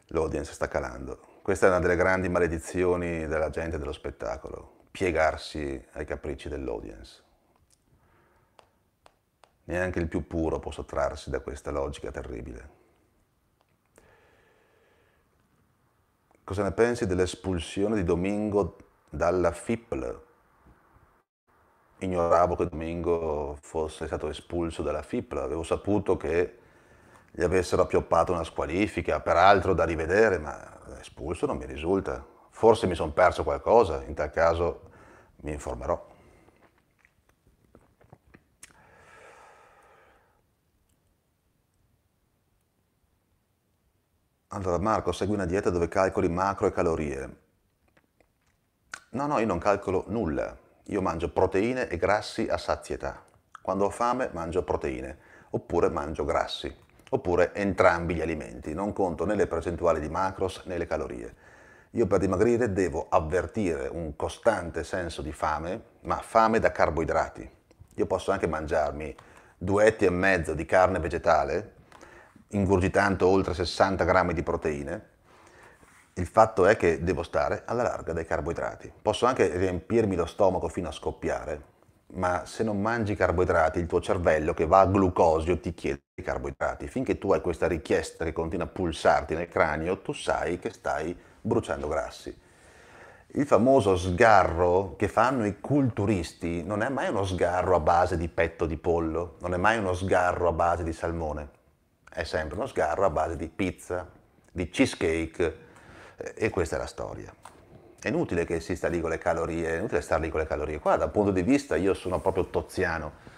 l'audience sta calando. Questa è una delle grandi maledizioni della gente dello spettacolo, piegarsi ai capricci dell'audience. Neanche il più puro può sottrarsi da questa logica terribile. Cosa ne pensi dell'espulsione di Domingo dalla FIPL? Ignoravo che Domingo fosse stato espulso dalla FIPL, avevo saputo che gli avessero appioppato una squalifica, peraltro da rivedere, ma espulso non mi risulta. Forse mi sono perso qualcosa, in tal caso mi informerò. Allora Marco, segui una dieta dove calcoli macro e calorie. No, no, io non calcolo nulla. Io mangio proteine e grassi a sazietà. Quando ho fame mangio proteine, oppure mangio grassi oppure entrambi gli alimenti, non conto né le percentuali di macros né le calorie. Io per dimagrire devo avvertire un costante senso di fame, ma fame da carboidrati. Io posso anche mangiarmi due etti e mezzo di carne vegetale, ingurgitando oltre 60 grammi di proteine. Il fatto è che devo stare alla larga dai carboidrati. Posso anche riempirmi lo stomaco fino a scoppiare, ma se non mangi carboidrati, il tuo cervello che va a glucosio ti chiede i carboidrati. Finché tu hai questa richiesta che continua a pulsarti nel cranio, tu sai che stai bruciando grassi. Il famoso sgarro che fanno i culturisti non è mai uno sgarro a base di petto di pollo, non è mai uno sgarro a base di salmone, è sempre uno sgarro a base di pizza, di cheesecake e questa è la storia è inutile che si sta lì con le calorie, è inutile stare lì con le calorie. Qua dal punto di vista io sono proprio toziano.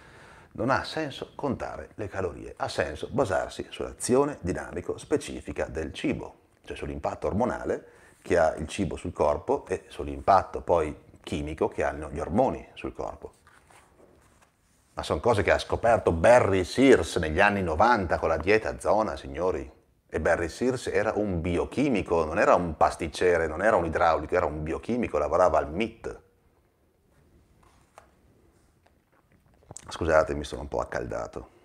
Non ha senso contare le calorie, ha senso basarsi sull'azione dinamico specifica del cibo, cioè sull'impatto ormonale che ha il cibo sul corpo e sull'impatto poi chimico che hanno gli ormoni sul corpo. Ma sono cose che ha scoperto Barry Sears negli anni 90 con la dieta zona, signori. E Barry Sears era un biochimico, non era un pasticcere, non era un idraulico, era un biochimico, lavorava al MIT. Scusate, mi sono un po' accaldato.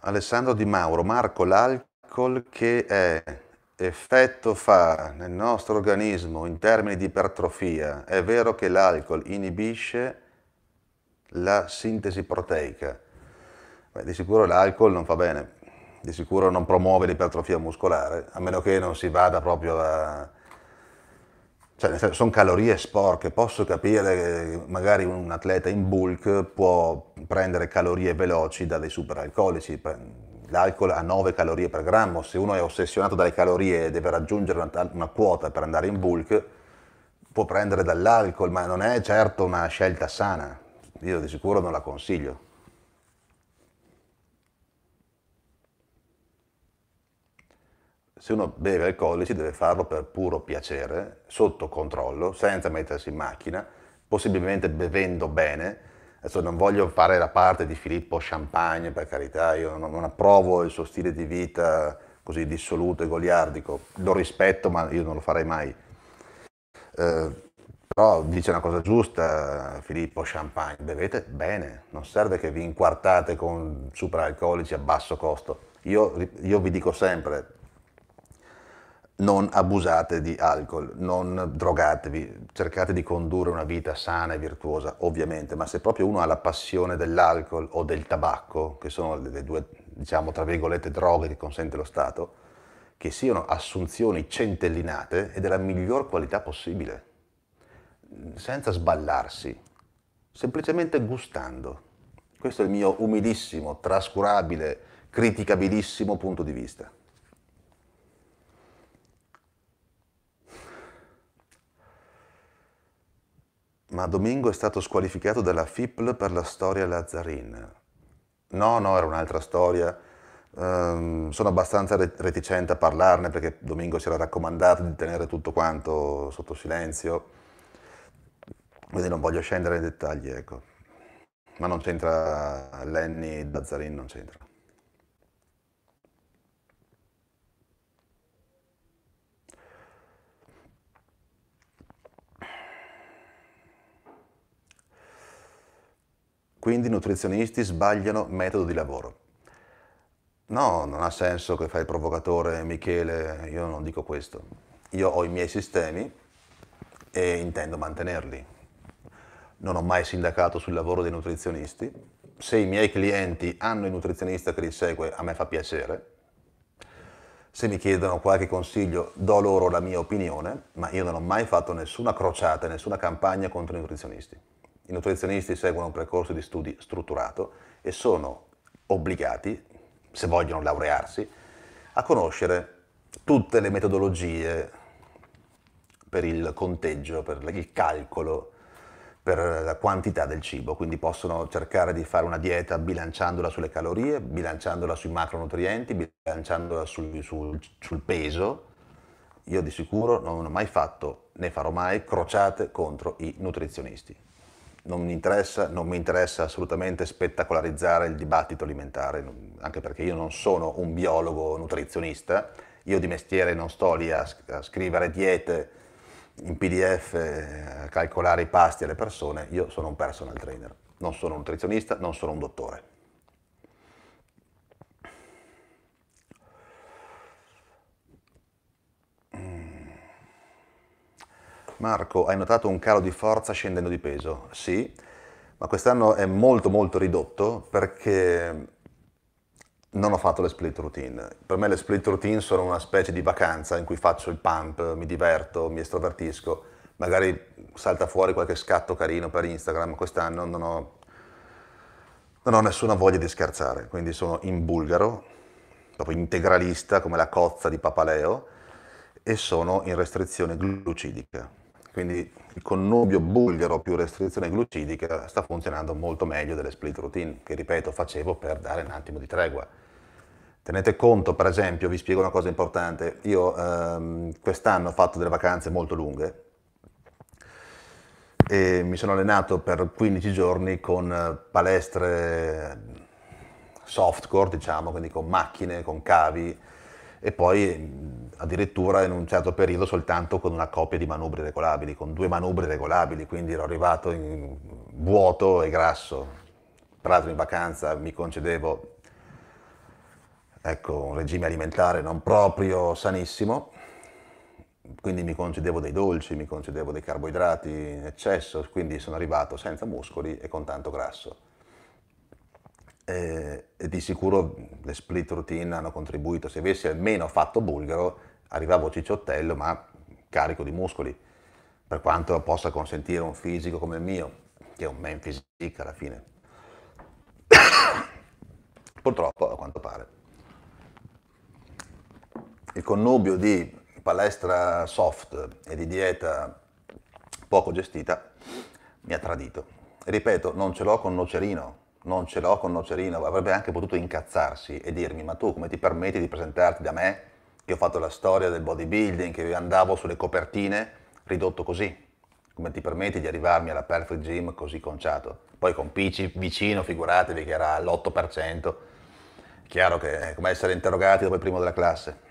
Alessandro Di Mauro, Marco, l'alcol che è effetto fa nel nostro organismo in termini di ipertrofia? È vero che l'alcol inibisce la sintesi proteica, Beh, di sicuro l'alcol non fa bene, di sicuro non promuove l'ipertrofia muscolare, a meno che non si vada proprio a... Cioè, senso, sono calorie sporche, posso capire che magari un atleta in bulk può prendere calorie veloci da dei superalcolici, l'alcol ha 9 calorie per grammo, se uno è ossessionato dalle calorie e deve raggiungere una, una quota per andare in bulk, può prendere dall'alcol, ma non è certo una scelta sana, io di sicuro non la consiglio. se uno beve alcolici deve farlo per puro piacere, sotto controllo, senza mettersi in macchina, possibilmente bevendo bene. Adesso non voglio fare la parte di Filippo Champagne, per carità, io non, non approvo il suo stile di vita così dissoluto e goliardico, lo rispetto ma io non lo farei mai. Eh, però dice una cosa giusta Filippo Champagne, bevete bene, non serve che vi inquartate con superalcolici a basso costo. Io, io vi dico sempre, non abusate di alcol, non drogatevi, cercate di condurre una vita sana e virtuosa, ovviamente, ma se proprio uno ha la passione dell'alcol o del tabacco, che sono le due, diciamo, tra virgolette, droghe che consente lo Stato, che siano assunzioni centellinate e della miglior qualità possibile, senza sballarsi, semplicemente gustando. Questo è il mio umilissimo, trascurabile, criticabilissimo punto di vista. ma Domingo è stato squalificato dalla FIPL per la storia Lazzarin. No, no, era un'altra storia. Um, sono abbastanza reticente a parlarne perché Domingo si era raccomandato di tenere tutto quanto sotto silenzio, quindi non voglio scendere nei dettagli, ecco. Ma non c'entra Lenny Lazzarin, non c'entra. Quindi i nutrizionisti sbagliano metodo di lavoro. No, non ha senso che fai il provocatore Michele, io non dico questo. Io ho i miei sistemi e intendo mantenerli. Non ho mai sindacato sul lavoro dei nutrizionisti. Se i miei clienti hanno il nutrizionista che li segue, a me fa piacere. Se mi chiedono qualche consiglio, do loro la mia opinione, ma io non ho mai fatto nessuna crociata, nessuna campagna contro i nutrizionisti. I nutrizionisti seguono un percorso di studi strutturato e sono obbligati, se vogliono laurearsi, a conoscere tutte le metodologie per il conteggio, per il calcolo, per la quantità del cibo, quindi possono cercare di fare una dieta bilanciandola sulle calorie, bilanciandola sui macronutrienti, bilanciandola sul, sul, sul peso. Io di sicuro non ho mai fatto, né farò mai, crociate contro i nutrizionisti non mi, interessa, non mi interessa assolutamente spettacolarizzare il dibattito alimentare, anche perché io non sono un biologo nutrizionista, io di mestiere non sto lì a, a scrivere diete in PDF, eh, a calcolare i pasti alle persone, io sono un personal trainer, non sono un nutrizionista, non sono un dottore. Marco, hai notato un calo di forza scendendo di peso? Sì, ma quest'anno è molto molto ridotto perché non ho fatto le split routine. Per me le split routine sono una specie di vacanza in cui faccio il pump, mi diverto, mi estrovertisco, magari salta fuori qualche scatto carino per Instagram, quest'anno non ho, non ho nessuna voglia di scherzare, quindi sono in bulgaro, proprio integralista come la cozza di Papaleo, e sono in restrizione glucidica quindi il connubio bulgaro più restrizione glucidica sta funzionando molto meglio delle split routine che ripeto facevo per dare un attimo di tregua. Tenete conto, per esempio, vi spiego una cosa importante, io ehm, quest'anno ho fatto delle vacanze molto lunghe e mi sono allenato per 15 giorni con eh, palestre softcore, diciamo, quindi con macchine, con cavi e poi addirittura in un certo periodo soltanto con una coppia di manubri regolabili, con due manubri regolabili, quindi ero arrivato in vuoto e grasso. Tra l'altro in vacanza mi concedevo ecco, un regime alimentare non proprio sanissimo, quindi mi concedevo dei dolci, mi concedevo dei carboidrati in eccesso, quindi sono arrivato senza muscoli e con tanto grasso eh, di sicuro le split routine hanno contribuito, se avessi almeno fatto bulgaro arrivavo cicciottello ma carico di muscoli, per quanto possa consentire un fisico come il mio, che è un man physique alla fine. Purtroppo a quanto pare. Il connubio di palestra soft e di dieta poco gestita mi ha tradito. Ripeto, non ce l'ho con Nocerino, non ce l'ho con Nocerino, avrebbe anche potuto incazzarsi e dirmi ma tu come ti permetti di presentarti da me, che ho fatto la storia del bodybuilding, che andavo sulle copertine ridotto così, come ti permetti di arrivarmi alla Perfect Gym così conciato, poi con Pici vicino, figuratevi che era all'8%, chiaro che è come essere interrogati dopo il primo della classe.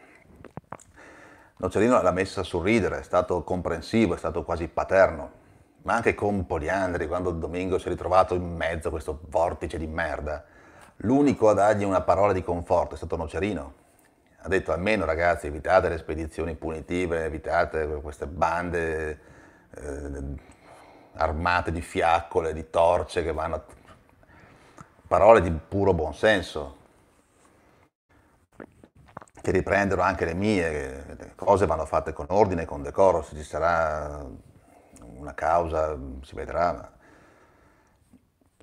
Nocerino l'ha messa a sorridere, è stato comprensivo, è stato quasi paterno, ma anche con Poliandri, quando Domingo si è ritrovato in mezzo a questo vortice di merda, l'unico a dargli una parola di conforto è stato Nocerino. Ha detto almeno ragazzi evitate le spedizioni punitive, evitate queste bande eh, armate di fiaccole, di torce che vanno... A... Parole di puro buonsenso, che riprendono anche le mie, le cose vanno fatte con ordine, con decoro, se ci sarà una causa, mm, si vedrà, ma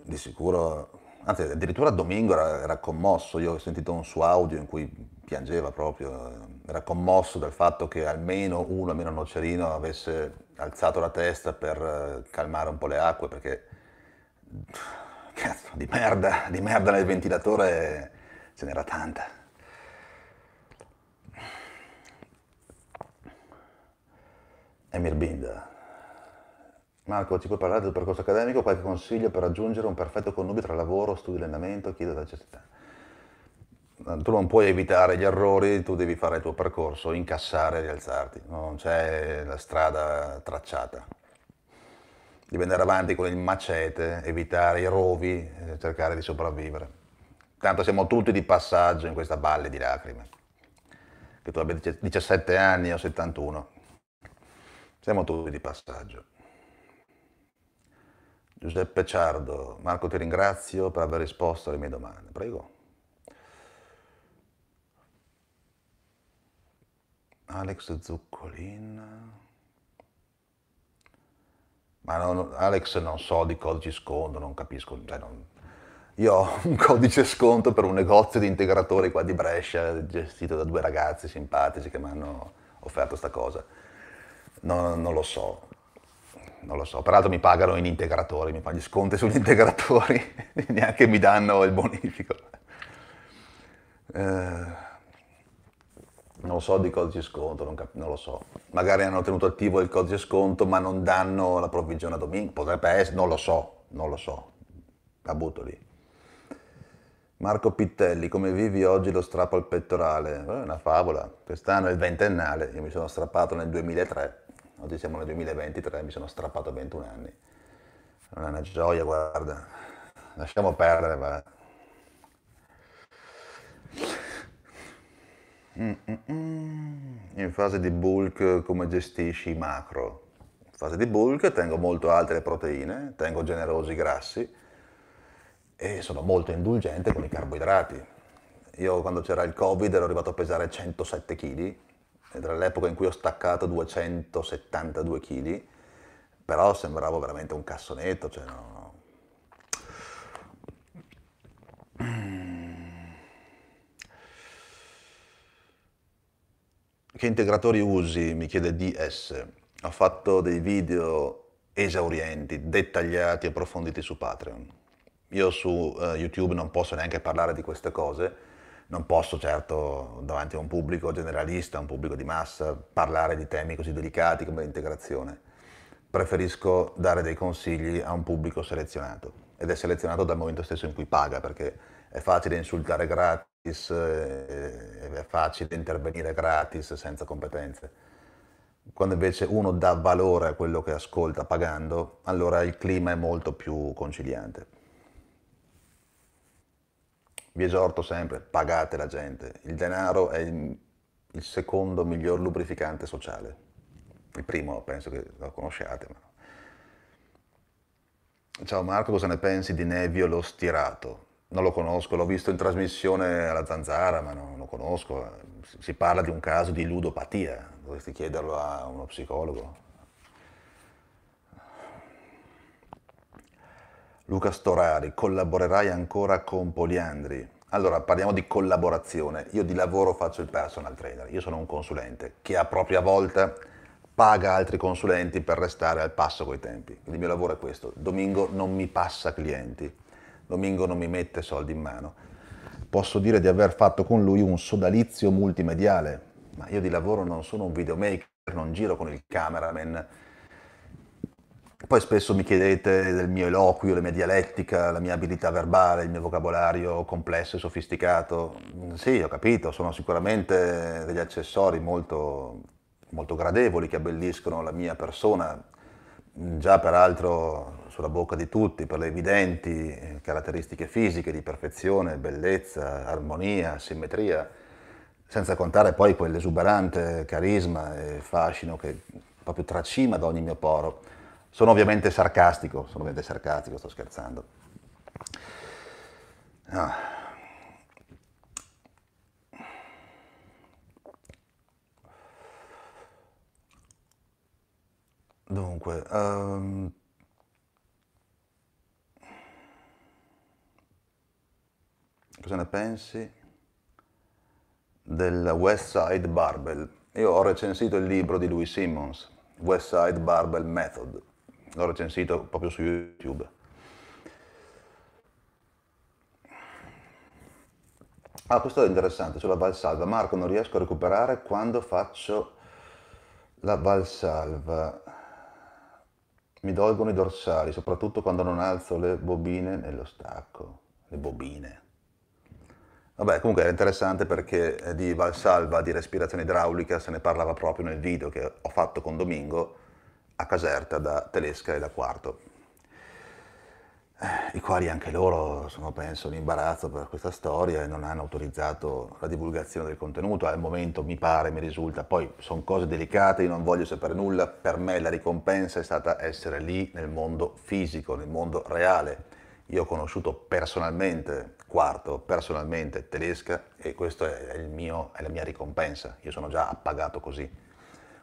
di sicuro, anzi addirittura Domingo era, era, commosso, io ho sentito un suo audio in cui piangeva proprio, eh, era commosso dal fatto che almeno uno, almeno Nocerino, avesse alzato la testa per eh, calmare un po' le acque, perché cazzo, di merda, di merda nel ventilatore ce n'era tanta. Emir Binda. Marco, ci puoi parlare del percorso accademico? Qualche consiglio per raggiungere un perfetto connubio tra lavoro, studio, allenamento? Chiedo da necessità. Eh, tu non puoi evitare gli errori, tu devi fare il tuo percorso, incassare e rialzarti. Non c'è la strada tracciata. Devi andare avanti con il macete, evitare i rovi, cercare di sopravvivere. Tanto siamo tutti di passaggio in questa valle di lacrime. Che tu abbia 17 anni o 71. Siamo tutti di passaggio. Giuseppe Ciardo, Marco ti ringrazio per aver risposto alle mie domande. Prego. Alex Zuccolin. Ma non, Alex non so di codice sconto, non capisco. Cioè non, io ho un codice sconto per un negozio di integratori qua di Brescia, gestito da due ragazzi simpatici che mi hanno offerto questa cosa. No, non lo so non lo so, peraltro mi pagano in integratori, mi fanno gli sconti sugli integratori, neanche mi danno il bonifico. Eh, non lo so di codice sconto, non, cap- non, lo so. Magari hanno tenuto attivo il codice sconto ma non danno la provvigione a domingo, potrebbe essere, non lo so, non lo so, la butto lì. Marco Pittelli, come vivi oggi lo strappo al pettorale? Eh, è una favola, quest'anno è il ventennale, io mi sono strappato nel 2003 Oggi siamo nel 2023, mi sono strappato 21 anni. Non è una gioia, guarda. Lasciamo perdere, va. Mm, mm, mm. In fase di bulk come gestisci i macro? In fase di bulk tengo molto alte le proteine, tengo generosi i grassi e sono molto indulgente con i carboidrati. Io quando c'era il Covid ero arrivato a pesare 107 kg e tra l'epoca in cui ho staccato 272 kg, però sembravo veramente un cassonetto, cioè no. Che integratori usi? Mi chiede DS. Ho fatto dei video esaurienti, dettagliati, approfonditi su Patreon. Io su uh, YouTube non posso neanche parlare di queste cose, non posso certo davanti a un pubblico generalista, un pubblico di massa, parlare di temi così delicati come l'integrazione. Preferisco dare dei consigli a un pubblico selezionato ed è selezionato dal momento stesso in cui paga, perché è facile insultare gratis, eh, è facile intervenire gratis senza competenze. Quando invece uno dà valore a quello che ascolta pagando, allora il clima è molto più conciliante vi esorto sempre, pagate la gente. Il denaro è il, il secondo miglior lubrificante sociale. Il primo penso che lo conosciate. Ma... Ciao Marco, cosa ne pensi di Nevio lo stirato? Non lo conosco, l'ho visto in trasmissione alla Zanzara, ma non lo conosco. Si parla di un caso di ludopatia, dovresti chiederlo a uno psicologo. Luca Storari, collaborerai ancora con Poliandri? Allora, parliamo di collaborazione. Io di lavoro faccio il personal trainer, io sono un consulente che a propria volta paga altri consulenti per restare al passo coi tempi. Il mio lavoro è questo. Domingo non mi passa clienti, Domingo non mi mette soldi in mano. Posso dire di aver fatto con lui un sodalizio multimediale, ma io di lavoro non sono un videomaker, non giro con il cameraman, poi spesso mi chiedete del mio eloquio, la mia dialettica, la mia abilità verbale, il mio vocabolario complesso e sofisticato. Mm, sì, ho capito, sono sicuramente degli accessori molto, molto gradevoli che abbelliscono la mia persona, mm, già peraltro sulla bocca di tutti, per le evidenti caratteristiche fisiche di perfezione, bellezza, armonia, simmetria, senza contare poi quell'esuberante carisma e fascino che proprio tracima da ogni mio poro. Sono ovviamente sarcastico, sono ovviamente sarcastico, sto scherzando. No. Dunque, um... cosa ne pensi del West Side Barbell? Io ho recensito il libro di Louis Simmons, West Side Barbell Method l'ho recensito proprio su YouTube. Ah, questo è interessante, sulla Valsalva. Marco, non riesco a recuperare quando faccio la Valsalva. Mi dolgono i dorsali, soprattutto quando non alzo le bobine nello stacco. Le bobine. Vabbè, comunque era interessante perché di Valsalva, di respirazione idraulica, se ne parlava proprio nel video che ho fatto con Domingo a Caserta da Telesca e da Quarto, eh, i quali anche loro sono, penso, in imbarazzo per questa storia e non hanno autorizzato la divulgazione del contenuto. Al momento mi pare, mi risulta, poi sono cose delicate, io non voglio sapere nulla, per me la ricompensa è stata essere lì nel mondo fisico, nel mondo reale. Io ho conosciuto personalmente Quarto, personalmente Telesca e questa è, è, la mia ricompensa, io sono già appagato così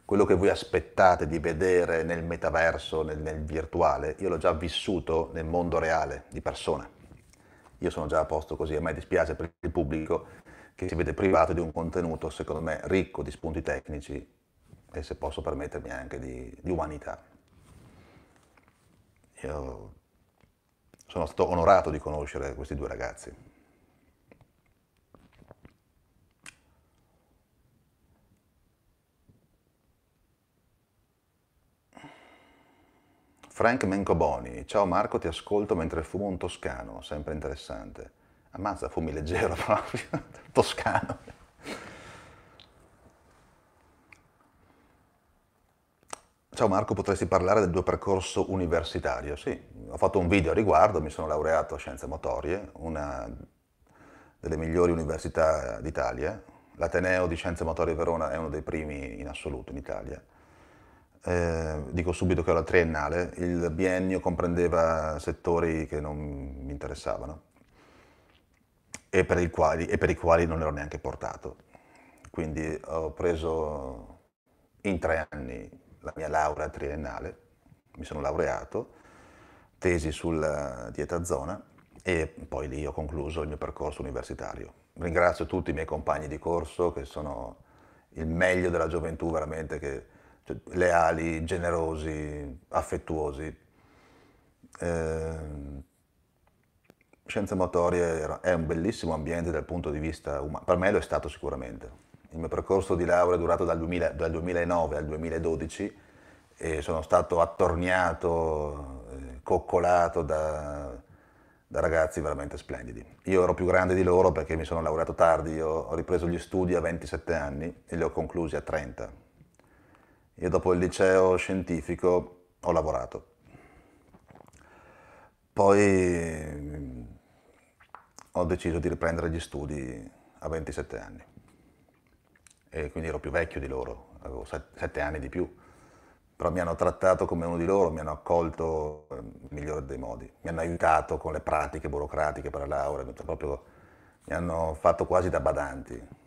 quello che voi aspettate di vedere nel metaverso, nel, nel, virtuale, io l'ho già vissuto nel mondo reale, di persona. Io sono già a posto così, a me dispiace per il pubblico che si vede privato di un contenuto, secondo me, ricco di spunti tecnici e se posso permettermi anche di, di umanità. Io sono stato onorato di conoscere questi due ragazzi. Frank Mencoboni, ciao Marco, ti ascolto mentre fumo un toscano, sempre interessante. Ammazza, fumi leggero proprio, toscano. Ciao Marco, potresti parlare del tuo percorso universitario? Sì, ho fatto un video a riguardo, mi sono laureato a Scienze Motorie, una delle migliori università d'Italia. L'Ateneo di Scienze Motorie Verona è uno dei primi in assoluto in Italia eh, dico subito che ho la triennale, il biennio comprendeva settori che non mi interessavano e per, quali, e per i quali non ero neanche portato. Quindi ho preso in tre anni la mia laurea triennale, mi sono laureato, tesi sulla eh, dieta zona e poi lì ho concluso il mio percorso universitario. Ringrazio tutti i miei compagni di corso che sono il meglio della gioventù veramente che cioè, leali, generosi, affettuosi. Eh, Scienze motorie è un bellissimo ambiente dal punto di vista umano, per me lo è stato sicuramente. Il mio percorso di laurea è durato dal, 2000, dal 2009 al 2012 e sono stato attorniato, eh, coccolato da, da ragazzi veramente splendidi. Io ero più grande di loro perché mi sono laureato tardi, ho ripreso gli studi a 27 anni e li ho conclusi a 30, io dopo il liceo scientifico ho lavorato. Poi mm, ho deciso di riprendere gli studi a 27 anni e quindi ero più vecchio di loro, avevo 7 anni di più, però mi hanno trattato come uno di loro, mi hanno accolto ehm, nel migliore dei modi, mi hanno aiutato con le pratiche burocratiche per la laurea, proprio, mi hanno fatto quasi da badanti,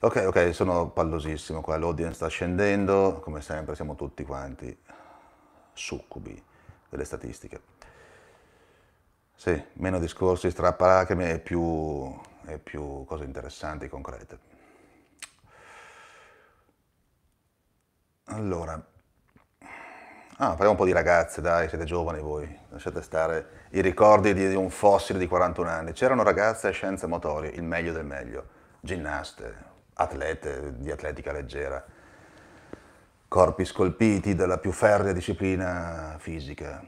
Ok, ok, sono pallosissimo qua, l'audience sta scendendo, come sempre siamo tutti quanti succubi delle statistiche. Sì, meno discorsi strappalacrime e più, e più cose interessanti, concrete. Allora, Ah, parliamo un po' di ragazze, dai, siete giovani voi, lasciate stare i ricordi di, un fossile di 41 anni. C'erano ragazze a scienze motorie, il meglio del meglio, ginnaste, atlete di atletica leggera, corpi scolpiti dalla più ferrea disciplina fisica,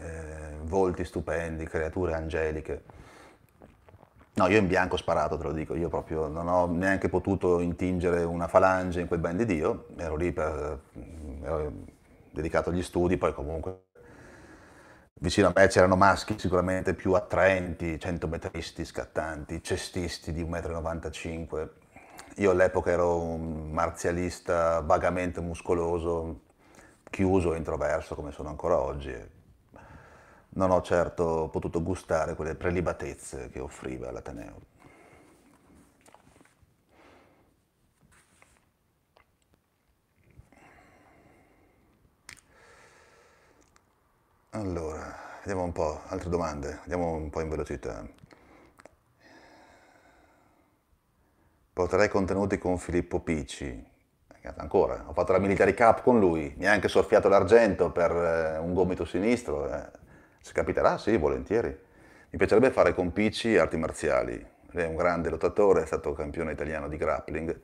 eh, volti stupendi, creature angeliche. No, io in bianco ho sparato, te lo dico, io proprio non ho neanche potuto intingere una falange in quel ben di Dio, ero lì per, mm, ero dedicato agli studi, poi comunque vicino a me c'erano maschi sicuramente più attraenti, centometristi, scattanti, cestisti di 1,95 m, io all'epoca ero un marzialista vagamente muscoloso, chiuso e introverso come sono ancora oggi. Non ho certo potuto gustare quelle prelibatezze che offriva l'Ateneo. Allora, vediamo un po', altre domande, andiamo un po' in velocità. porterei contenuti con Filippo Picci. Ancora, ho fatto la Military cap con lui, mi ha anche soffiato l'argento per eh, un gomito sinistro. Eh. Se capiterà, sì, volentieri. Mi piacerebbe fare con Picci arti marziali. Lui è un grande lottatore, è stato campione italiano di grappling.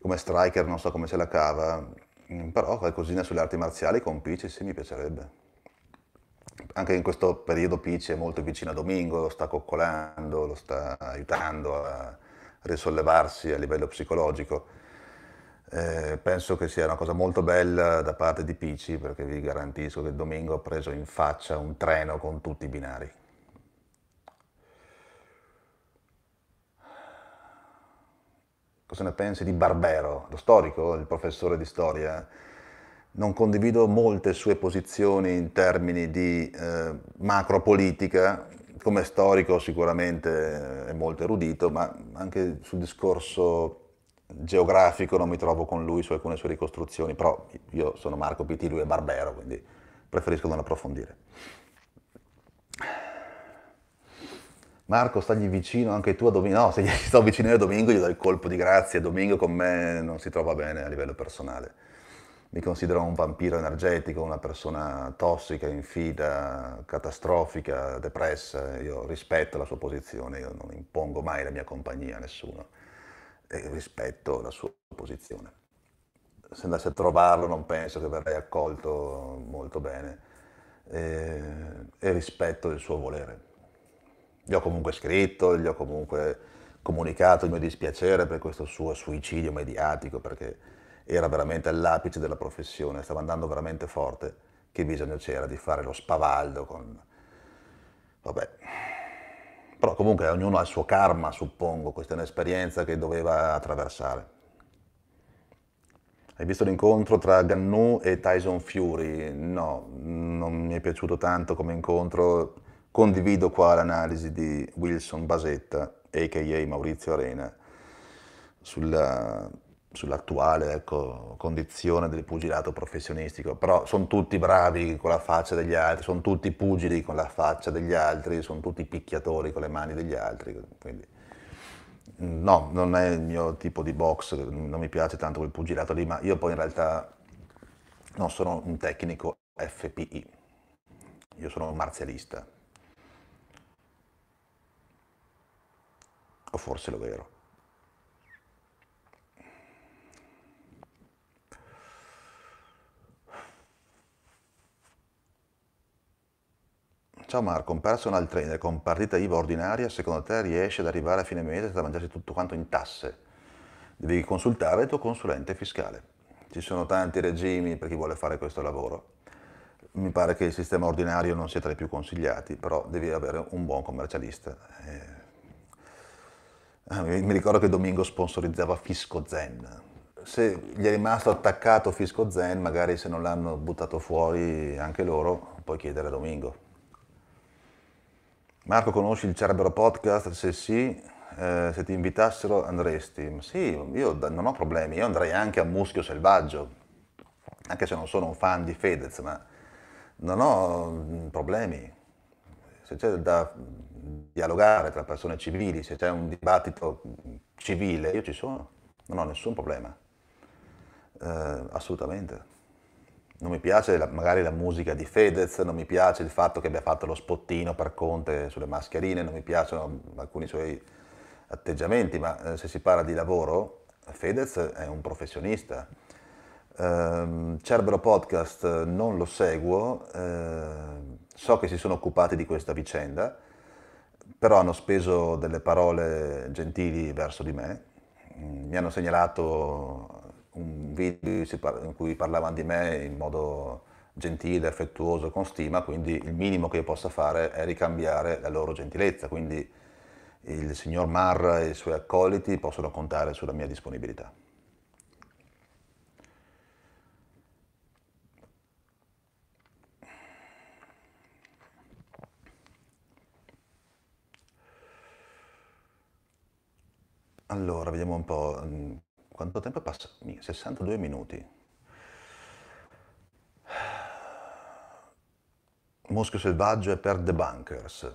Come striker non so come se la cava, mm, però qualcosina sulle arti marziali con Picci sì mi piacerebbe anche in questo periodo Picci è molto vicino a Domingo, lo sta coccolando, lo sta aiutando a, risollevarsi a livello psicologico. Eh, penso che sia una cosa molto bella da parte di Pici perché vi garantisco che domingo ha preso in faccia un treno con tutti i binari. Cosa ne pensi di Barbero, lo storico, il professore di storia? Non condivido molte sue posizioni in termini di eh, macro politica, come storico sicuramente eh, è molto erudito, ma anche sul discorso geografico non mi trovo con lui su alcune sue ricostruzioni, però io sono Marco Pitti, lui è Barbero, quindi preferisco non approfondire. Marco, stagli vicino anche tu a Domingo. No, se gli sto vicino a Domingo, gli do il colpo di grazia. Domingo con me non si trova bene a livello personale mi considero un vampiro energetico, una persona tossica, infida, catastrofica, depressa, io rispetto la sua posizione, io non impongo mai la mia compagnia a nessuno, e rispetto la sua posizione. Se andasse a trovarlo non penso che verrei accolto molto bene e, e rispetto il suo volere. Gli ho comunque scritto, gli ho comunque comunicato il mio dispiacere per questo suo suicidio mediatico, perché era veramente all'apice della professione, stava andando veramente forte, che bisogno c'era di fare lo spavaldo con... Vabbè. Però comunque ognuno ha il suo karma, suppongo, questa è un'esperienza che doveva attraversare. Hai visto l'incontro tra Gannu e Tyson Fury? No, non mi è piaciuto tanto come incontro. Condivido qua l'analisi di Wilson Basetta, a.k.a. Maurizio Arena, sulla sull'attuale ecco, condizione del pugilato professionistico, però sono tutti bravi con la faccia degli altri, sono tutti pugili con la faccia degli altri, sono tutti picchiatori con le mani degli altri. Quindi, no, non è il mio tipo di box, non mi piace tanto quel pugilato lì, ma io poi in realtà non sono un tecnico FPI, io sono un marzialista. O forse lo vero. Ciao Marco, un personal trainer con partita IVA ordinaria, secondo te riesce ad arrivare a fine mese senza mangiarsi tutto quanto in tasse? Devi consultare il tuo consulente fiscale. Ci sono tanti regimi per chi vuole fare questo lavoro. Mi pare che il sistema ordinario non sia tra i più consigliati, però devi avere un buon commercialista. Eh, ah, mi ricordo che Domingo sponsorizzava Fisco Zen. Se gli è rimasto attaccato Fisco Zen, magari se non l'hanno buttato fuori anche loro, puoi chiedere a Domingo. Marco conosci il Cerbero Podcast? Se sì, eh, se ti invitassero andresti? Sì, io non ho problemi, io andrei anche a Muschio Selvaggio, anche se non sono un fan di Fedez, ma non ho mm, problemi. Se c'è da dialogare tra persone civili, se c'è un dibattito civile, io ci sono, non ho nessun problema, eh, assolutamente non mi piace la, magari la musica di Fedez, non mi piace il fatto che abbia fatto lo spottino per Conte sulle mascherine, non mi piacciono alcuni suoi atteggiamenti, ma eh, se si parla di lavoro, Fedez è un professionista. Ehm, Cerbero Podcast eh, non lo seguo, ehm, so che si sono occupati di questa vicenda, però hanno speso delle parole gentili verso di me, mm, mi hanno segnalato un video in cui parlavano di me in modo gentile, affettuoso, con stima, quindi il minimo che io possa fare è ricambiare la loro gentilezza, quindi il signor Marra e i suoi accoliti possono contare sulla mia disponibilità. Allora, vediamo un po' mm, quanto tempo passa? 62 minuti. Moschio Selvaggio è per The Bunkers.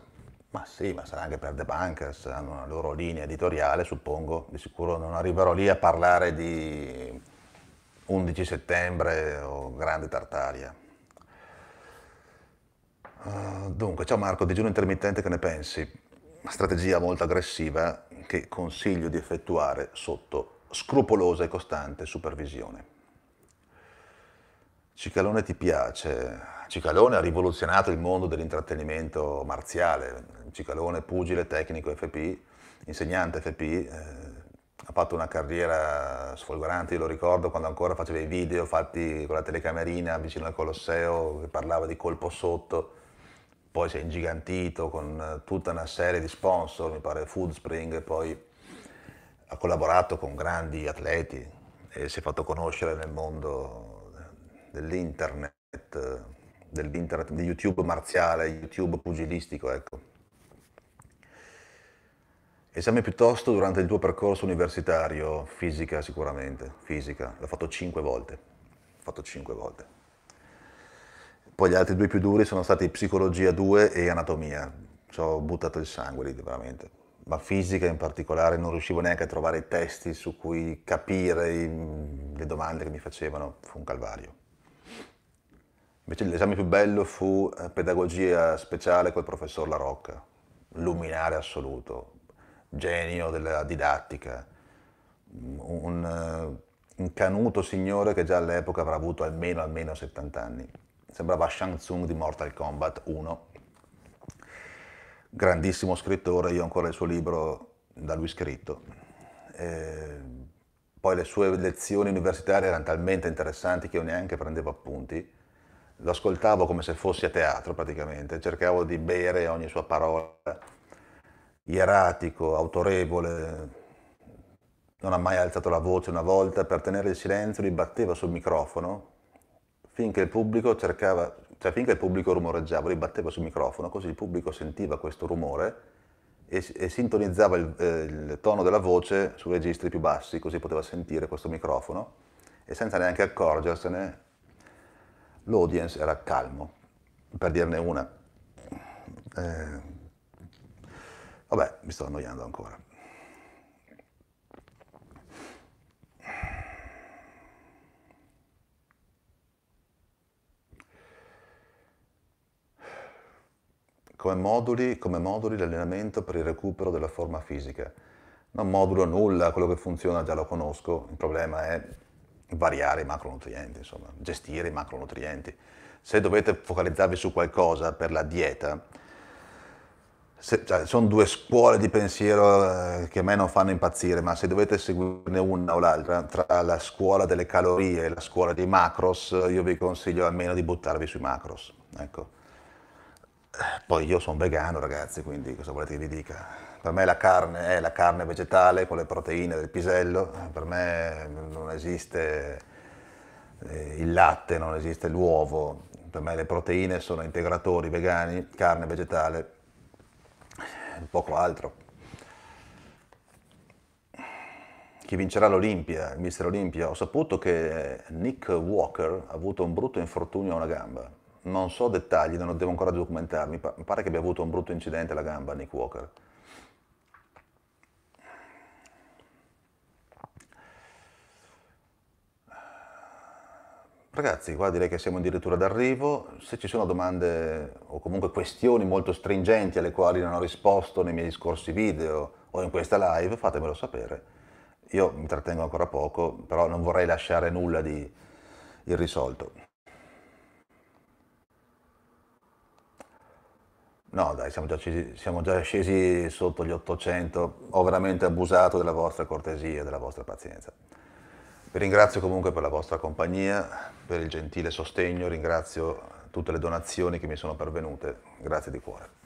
Ma sì, ma sarà anche per The Bunkers, hanno una loro linea editoriale, suppongo. Di sicuro non arriverò lì a parlare di 11 settembre o Grande Tartaria. Uh, ah, dunque, ciao Marco, digiuno intermittente, che ne pensi? Una strategia molto aggressiva che consiglio di effettuare sotto scrupolosa e costante supervisione. Cicalone ti piace? Cicalone ha rivoluzionato il mondo dell'intrattenimento marziale. Cicalone, pugile, tecnico FP, insegnante FP, eh, ha fatto una carriera sfolgorante, io lo ricordo quando ancora faceva i video fatti con la telecamerina vicino al Colosseo, che parlava di colpo sotto, poi si è ingigantito con tutta una serie di sponsor, mi pare Foodspring e poi ha collaborato con grandi atleti e si è fatto conoscere nel mondo dell'internet, dell'internet di YouTube marziale, YouTube pugilistico, ecco. Esame piuttosto durante il tuo percorso universitario, fisica sicuramente, fisica, l'ho fatto cinque volte, l'ho fatto cinque volte. Poi gli altri due più duri sono stati psicologia 2 e anatomia, ci ho buttato il sangue lì veramente ma fisica in particolare, non riuscivo neanche a trovare i testi su cui capire i, le domande che mi facevano, fu un calvario. Invece l'esame più bello fu eh, pedagogia speciale col professor La Rocca, luminare assoluto, genio della didattica, un, eh, un canuto signore che già all'epoca avrà avuto almeno, almeno 70 anni. Sembrava Shang Tsung di Mortal Kombat 1, grandissimo scrittore, io ho ancora il suo libro da lui scritto. Eh, poi le sue lezioni universitarie erano talmente interessanti che io neanche prendevo appunti. Lo ascoltavo come se fossi a teatro praticamente, cercavo di bere ogni sua parola, ieratico, autorevole, non ha mai alzato la voce una volta, per tenere il silenzio li batteva sul microfono finché il pubblico cercava cioè finché il pubblico rumoreggiava, li batteva sul microfono, così il pubblico sentiva questo rumore e, e sintonizzava il, eh, il tono della voce sui registri più bassi, così poteva sentire questo microfono e senza neanche accorgersene l'audience era calmo, per dirne una. Eh, vabbè, mi sto annoiando ancora. come moduli, come moduli l'allenamento per il recupero della forma fisica. Non modulo nulla, quello che funziona già lo conosco, il problema è variare i macronutrienti, insomma, gestire i macronutrienti. Se dovete focalizzarvi su qualcosa per la dieta, se, cioè, sono due scuole di pensiero eh, che a me non fanno impazzire, ma se dovete seguirne una o l'altra, tra la scuola delle calorie e la scuola dei macros, io vi consiglio almeno di buttarvi sui macros. Ecco poi io sono vegano ragazzi, quindi cosa volete che vi dica? Per me la carne è la carne vegetale con le proteine del pisello, per me non esiste eh, il latte, non esiste l'uovo, per me le proteine sono integratori vegani, carne vegetale, poco altro. Chi vincerà l'Olimpia, il mister Olimpia? Ho saputo che eh, Nick Walker ha avuto un brutto infortunio a una gamba non so dettagli, non devo ancora documentarmi, mi pare che abbia avuto un brutto incidente alla gamba Nick Walker. Ragazzi, qua direi che siamo addirittura d'arrivo, se ci sono domande o comunque questioni molto stringenti alle quali non ho risposto nei miei scorsi video o in questa live, fatemelo sapere. Io mi trattengo ancora poco, però non vorrei lasciare nulla di irrisolto. No, dai, siamo già, scesi, siamo già scesi sotto gli 800. Ho veramente abusato della vostra cortesia, e della vostra pazienza. Vi ringrazio comunque per la vostra compagnia, per il gentile sostegno, ringrazio tutte le donazioni che mi sono pervenute. Grazie di cuore.